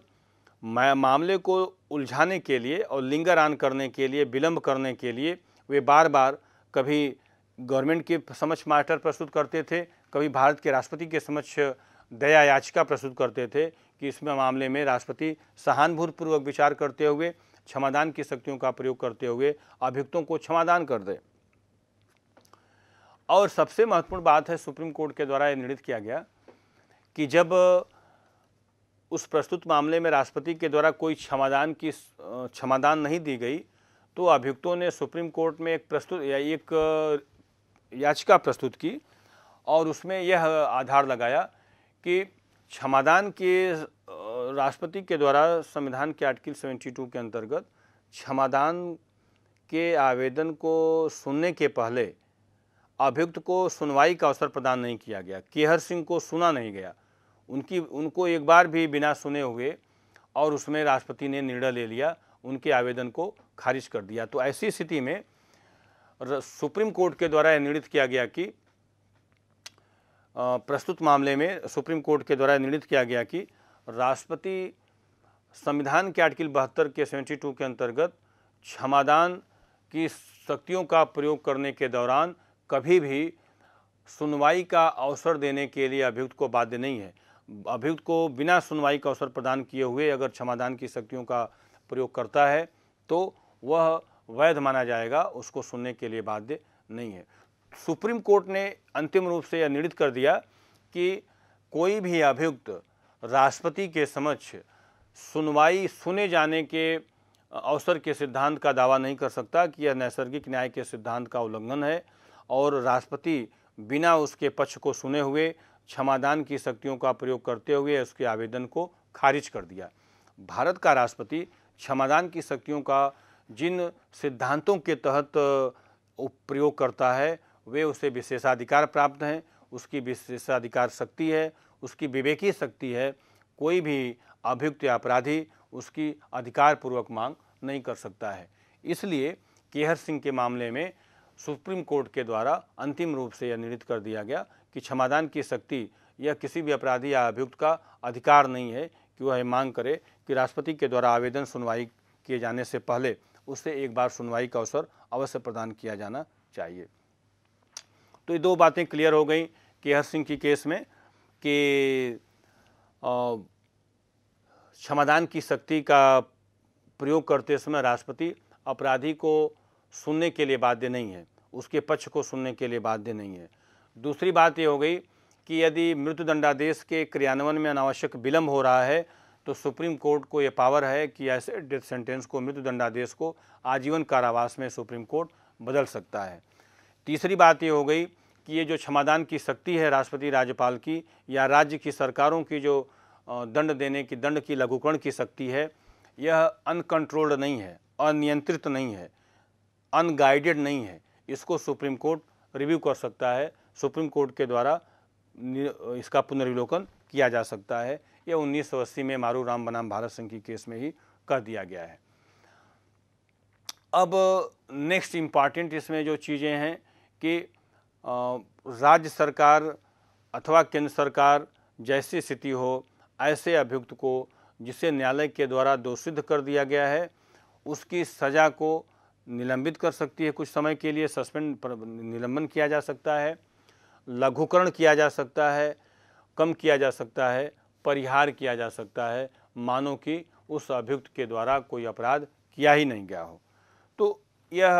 मामले को उलझाने के लिए और लिंगर आन करने के लिए विलम्ब करने के लिए वे बार बार कभी गवर्नमेंट के समक्ष मास्टर प्रस्तुत करते थे कभी भारत के राष्ट्रपति के समक्ष दया याचिका प्रस्तुत करते थे कि इसमें मामले में राष्ट्रपति सहानुभूतिपूर्वक विचार करते हुए क्षमादान की शक्तियों का प्रयोग करते हुए अभियुक्तों को क्षमादान कर दे और सबसे महत्वपूर्ण बात है सुप्रीम कोर्ट के द्वारा यह निर्णित किया गया कि जब उस प्रस्तुत मामले में राष्ट्रपति के द्वारा कोई क्षमादान की क्षमादान नहीं दी गई तो अभियुक्तों ने सुप्रीम कोर्ट में एक प्रस्तुत या एक याचिका प्रस्तुत की और उसमें यह आधार लगाया कि क्षमादान के राष्ट्रपति के द्वारा संविधान के आर्टिकल 72 के अंतर्गत क्षमादान के आवेदन को सुनने के पहले अभियुक्त को सुनवाई का अवसर प्रदान नहीं किया गया केहर सिंह को सुना नहीं गया उनकी उनको एक बार भी बिना सुने हुए और उसमें राष्ट्रपति ने निर्णय ले लिया उनके आवेदन को खारिज कर दिया तो ऐसी स्थिति में सुप्रीम कोर्ट के द्वारा यह निर्णित किया गया कि प्रस्तुत मामले में सुप्रीम कोर्ट के द्वारा निर्णित किया गया कि राष्ट्रपति संविधान के आर्टिकल बहत्तर के सेवेंटी टू के अंतर्गत क्षमादान की शक्तियों का प्रयोग करने के दौरान कभी भी सुनवाई का अवसर देने के लिए अभियुक्त को बाध्य नहीं है अभियुक्त को बिना सुनवाई का अवसर प्रदान किए हुए अगर क्षमादान की शक्तियों का प्रयोग करता है तो वह वैध माना जाएगा उसको सुनने के लिए बाध्य नहीं है सुप्रीम कोर्ट ने अंतिम रूप से यह निर्णित कर दिया कि कोई भी अभियुक्त राष्ट्रपति के समक्ष सुनवाई सुने जाने के अवसर के सिद्धांत का दावा नहीं कर सकता कि यह नैसर्गिक न्याय के सिद्धांत का उल्लंघन है और राष्ट्रपति बिना उसके पक्ष को सुने हुए क्षमादान की शक्तियों का प्रयोग करते हुए उसके आवेदन को खारिज कर दिया भारत का राष्ट्रपति क्षमादान की शक्तियों का जिन सिद्धांतों के तहत प्रयोग करता है वे उसे विशेषाधिकार प्राप्त हैं उसकी विशेषाधिकार शक्ति है उसकी विवेकी शक्ति है कोई भी अभियुक्त या अपराधी उसकी अधिकार पूर्वक मांग नहीं कर सकता है इसलिए केहर सिंह के मामले में सुप्रीम कोर्ट के द्वारा अंतिम रूप से यह निर्णित कर दिया गया कि क्षमादान की शक्ति यह किसी भी अपराधी या अभियुक्त का अधिकार नहीं है कि वह मांग करे कि राष्ट्रपति के द्वारा आवेदन सुनवाई किए जाने से पहले उसे एक बार सुनवाई का अवसर अवश्य प्रदान किया जाना चाहिए तो ये दो बातें क्लियर हो गई हर सिंह की केस में कि क्षमादान की शक्ति का प्रयोग करते समय राष्ट्रपति अपराधी को सुनने के लिए बाध्य नहीं है उसके पक्ष को सुनने के लिए बाध्य नहीं है दूसरी बात ये हो गई कि यदि मृत्युदंडादेश के क्रियान्वयन में अनावश्यक विलंब हो रहा है तो सुप्रीम कोर्ट को ये पावर है कि ऐसे डेथ सेंटेंस को मृत्युदंडादेश को आजीवन कारावास में सुप्रीम कोर्ट बदल सकता है तीसरी बात ये हो गई कि ये जो क्षमादान की शक्ति है राष्ट्रपति राज्यपाल की या राज्य की सरकारों की जो दंड देने की दंड की लघुकरण की शक्ति है यह अनकंट्रोल्ड नहीं है अनियंत्रित नहीं है अनगाइडेड नहीं है इसको सुप्रीम कोर्ट रिव्यू कर सकता है सुप्रीम कोर्ट के द्वारा इसका पुनर्विलोकन किया जा सकता है यह उन्नीस सौ अस्सी में मारू राम बनाम भारत सिंह की केस में ही कर दिया गया है अब नेक्स्ट इम्पॉर्टेंट इसमें जो चीज़ें हैं कि राज्य सरकार अथवा केंद्र सरकार जैसी स्थिति हो ऐसे अभियुक्त को जिसे न्यायालय के द्वारा दोषी कर दिया गया है उसकी सज़ा को निलंबित कर सकती है कुछ समय के लिए सस्पेंड निलंबन किया जा सकता है लघुकरण किया जा सकता है कम किया जा सकता है परिहार किया जा सकता है मानो कि उस अभियुक्त के द्वारा कोई अपराध किया ही नहीं गया हो तो यह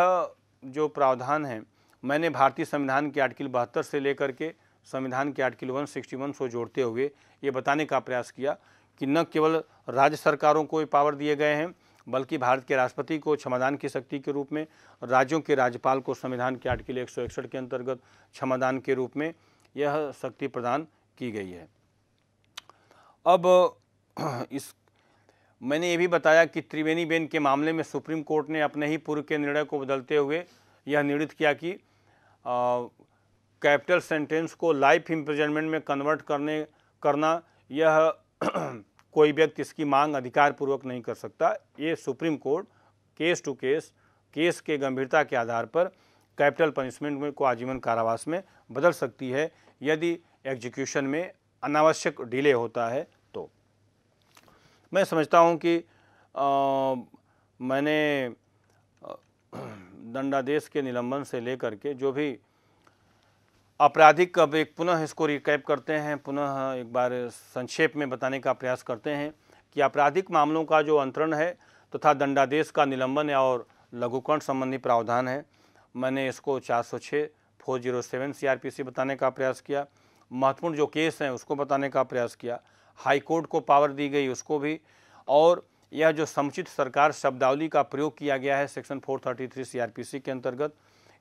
जो प्रावधान है मैंने भारतीय संविधान के आर्टिकल बहत्तर से लेकर के संविधान के आर्टिकल वन सिक्सटी वन से जोड़ते हुए ये बताने का प्रयास किया कि न केवल राज्य सरकारों को ये पावर दिए गए हैं बल्कि भारत के राष्ट्रपति को क्षमादान की शक्ति के रूप में राज्यों के राज्यपाल को संविधान के आर्टिकल एक के अंतर्गत क्षमादान के रूप में यह शक्ति प्रदान की गई है अब इस मैंने ये भी बताया कि त्रिवेणी बेन के मामले में सुप्रीम कोर्ट ने अपने ही पूर्व के निर्णय को बदलते हुए यह निर्णित किया कि कैपिटल सेंटेंस को लाइफ इम्प्रिजनमेंट में कन्वर्ट करने करना यह कोई व्यक्ति इसकी मांग अधिकारपूर्वक नहीं कर सकता ये supreme court case to case case के गंभीरता के आधार पर कैपिटल पनिशमेंट में को आजीवन कारावास में बदल सकती है यदि एग्जीक्यूशन में अनावश्यक डिले होता है तो मैं समझता हूँ कि आ, मैंने दंडादेश के निलंबन से लेकर के जो भी आपराधिक अब एक पुनः इसको रिकैप करते हैं पुनः एक बार संक्षेप में बताने का प्रयास करते हैं कि आपराधिक मामलों का जो अंतरण है तथा तो दंडादेश का निलंबन और लघुकरण संबंधी प्रावधान है मैंने इसको 406 पी सीआरपीसी बताने का प्रयास किया महत्वपूर्ण जो केस हैं उसको बताने का प्रयास किया हाईकोर्ट को पावर दी गई उसको भी और यह जो समुचित सरकार शब्दावली का प्रयोग किया गया है सेक्शन 433 थर्टी के अंतर्गत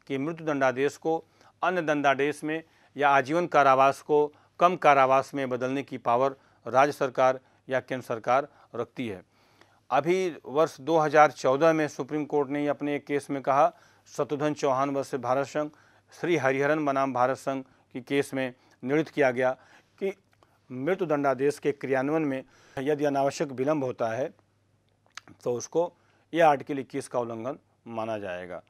कि मृत्यु दंडादेश को अन्य दंडादेश में या आजीवन कारावास को कम कारावास में बदलने की पावर राज्य सरकार या केंद्र सरकार रखती है अभी वर्ष 2014 में सुप्रीम कोर्ट ने अपने एक केस में कहा शत्रुधन चौहान वर्ष भारत संघ श्री हरिहरन बनाम भारत संघ की केस में निर्णित किया गया कि मृत्यु दंडादेश के क्रियान्वयन में यदि अनावश्यक विलंब होता है तो उसको यह आर्टिकल इक्कीस का उल्लंघन माना जाएगा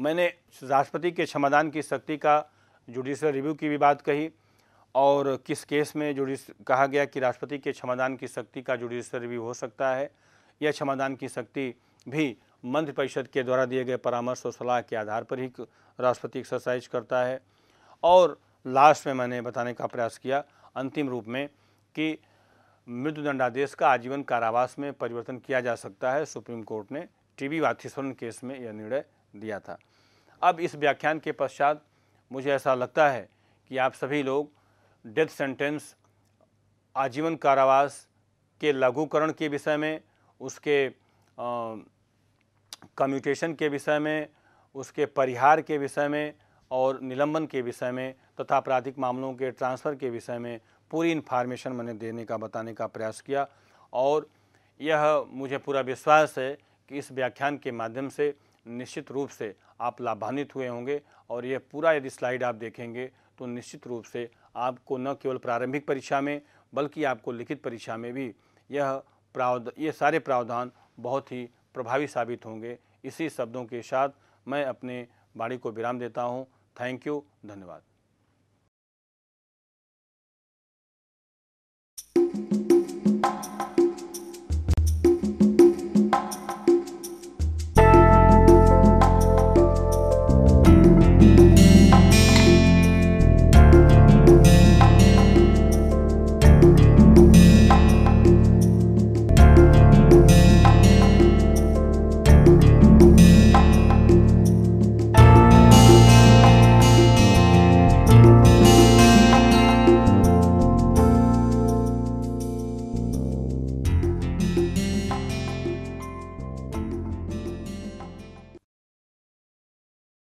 मैंने राष्ट्रपति के क्षमादान की शक्ति का जुडिशल रिव्यू की भी बात कही और किस केस में जुडिस कहा गया कि राष्ट्रपति के क्षमादान की शक्ति का जुडिशल रिव्यू हो सकता है यह क्षमादान की शक्ति भी मंत्रिपरिषद परिषद के द्वारा दिए गए परामर्श और सलाह के आधार पर ही राष्ट्रपति एक्सरसाइज करता है और लास्ट में मैंने बताने का प्रयास किया अंतिम रूप में कि दंडादेश का आजीवन कारावास में परिवर्तन किया जा सकता है सुप्रीम कोर्ट ने वी वाथिस्वरण केस में यह निर्णय दिया था अब इस व्याख्यान के पश्चात मुझे ऐसा लगता है कि आप सभी लोग डेथ सेंटेंस आजीवन कारावास के लघुकरण के विषय में उसके कम्यूटेशन के विषय में उसके परिहार के विषय में और निलंबन के विषय में तथा आपराधिक मामलों के ट्रांसफ़र के विषय में पूरी इन्फॉर्मेशन मैंने देने का बताने का प्रयास किया और यह मुझे पूरा विश्वास है कि इस व्याख्यान के माध्यम से निश्चित रूप से आप लाभान्वित हुए होंगे और यह पूरा यदि स्लाइड आप देखेंगे तो निश्चित रूप से आपको न केवल प्रारंभिक परीक्षा में बल्कि आपको लिखित परीक्षा में भी यह प्रावध ये सारे प्रावधान बहुत ही प्रभावी साबित होंगे इसी शब्दों के साथ मैं अपने बाड़ी को विराम देता हूँ थैंक यू धन्यवाद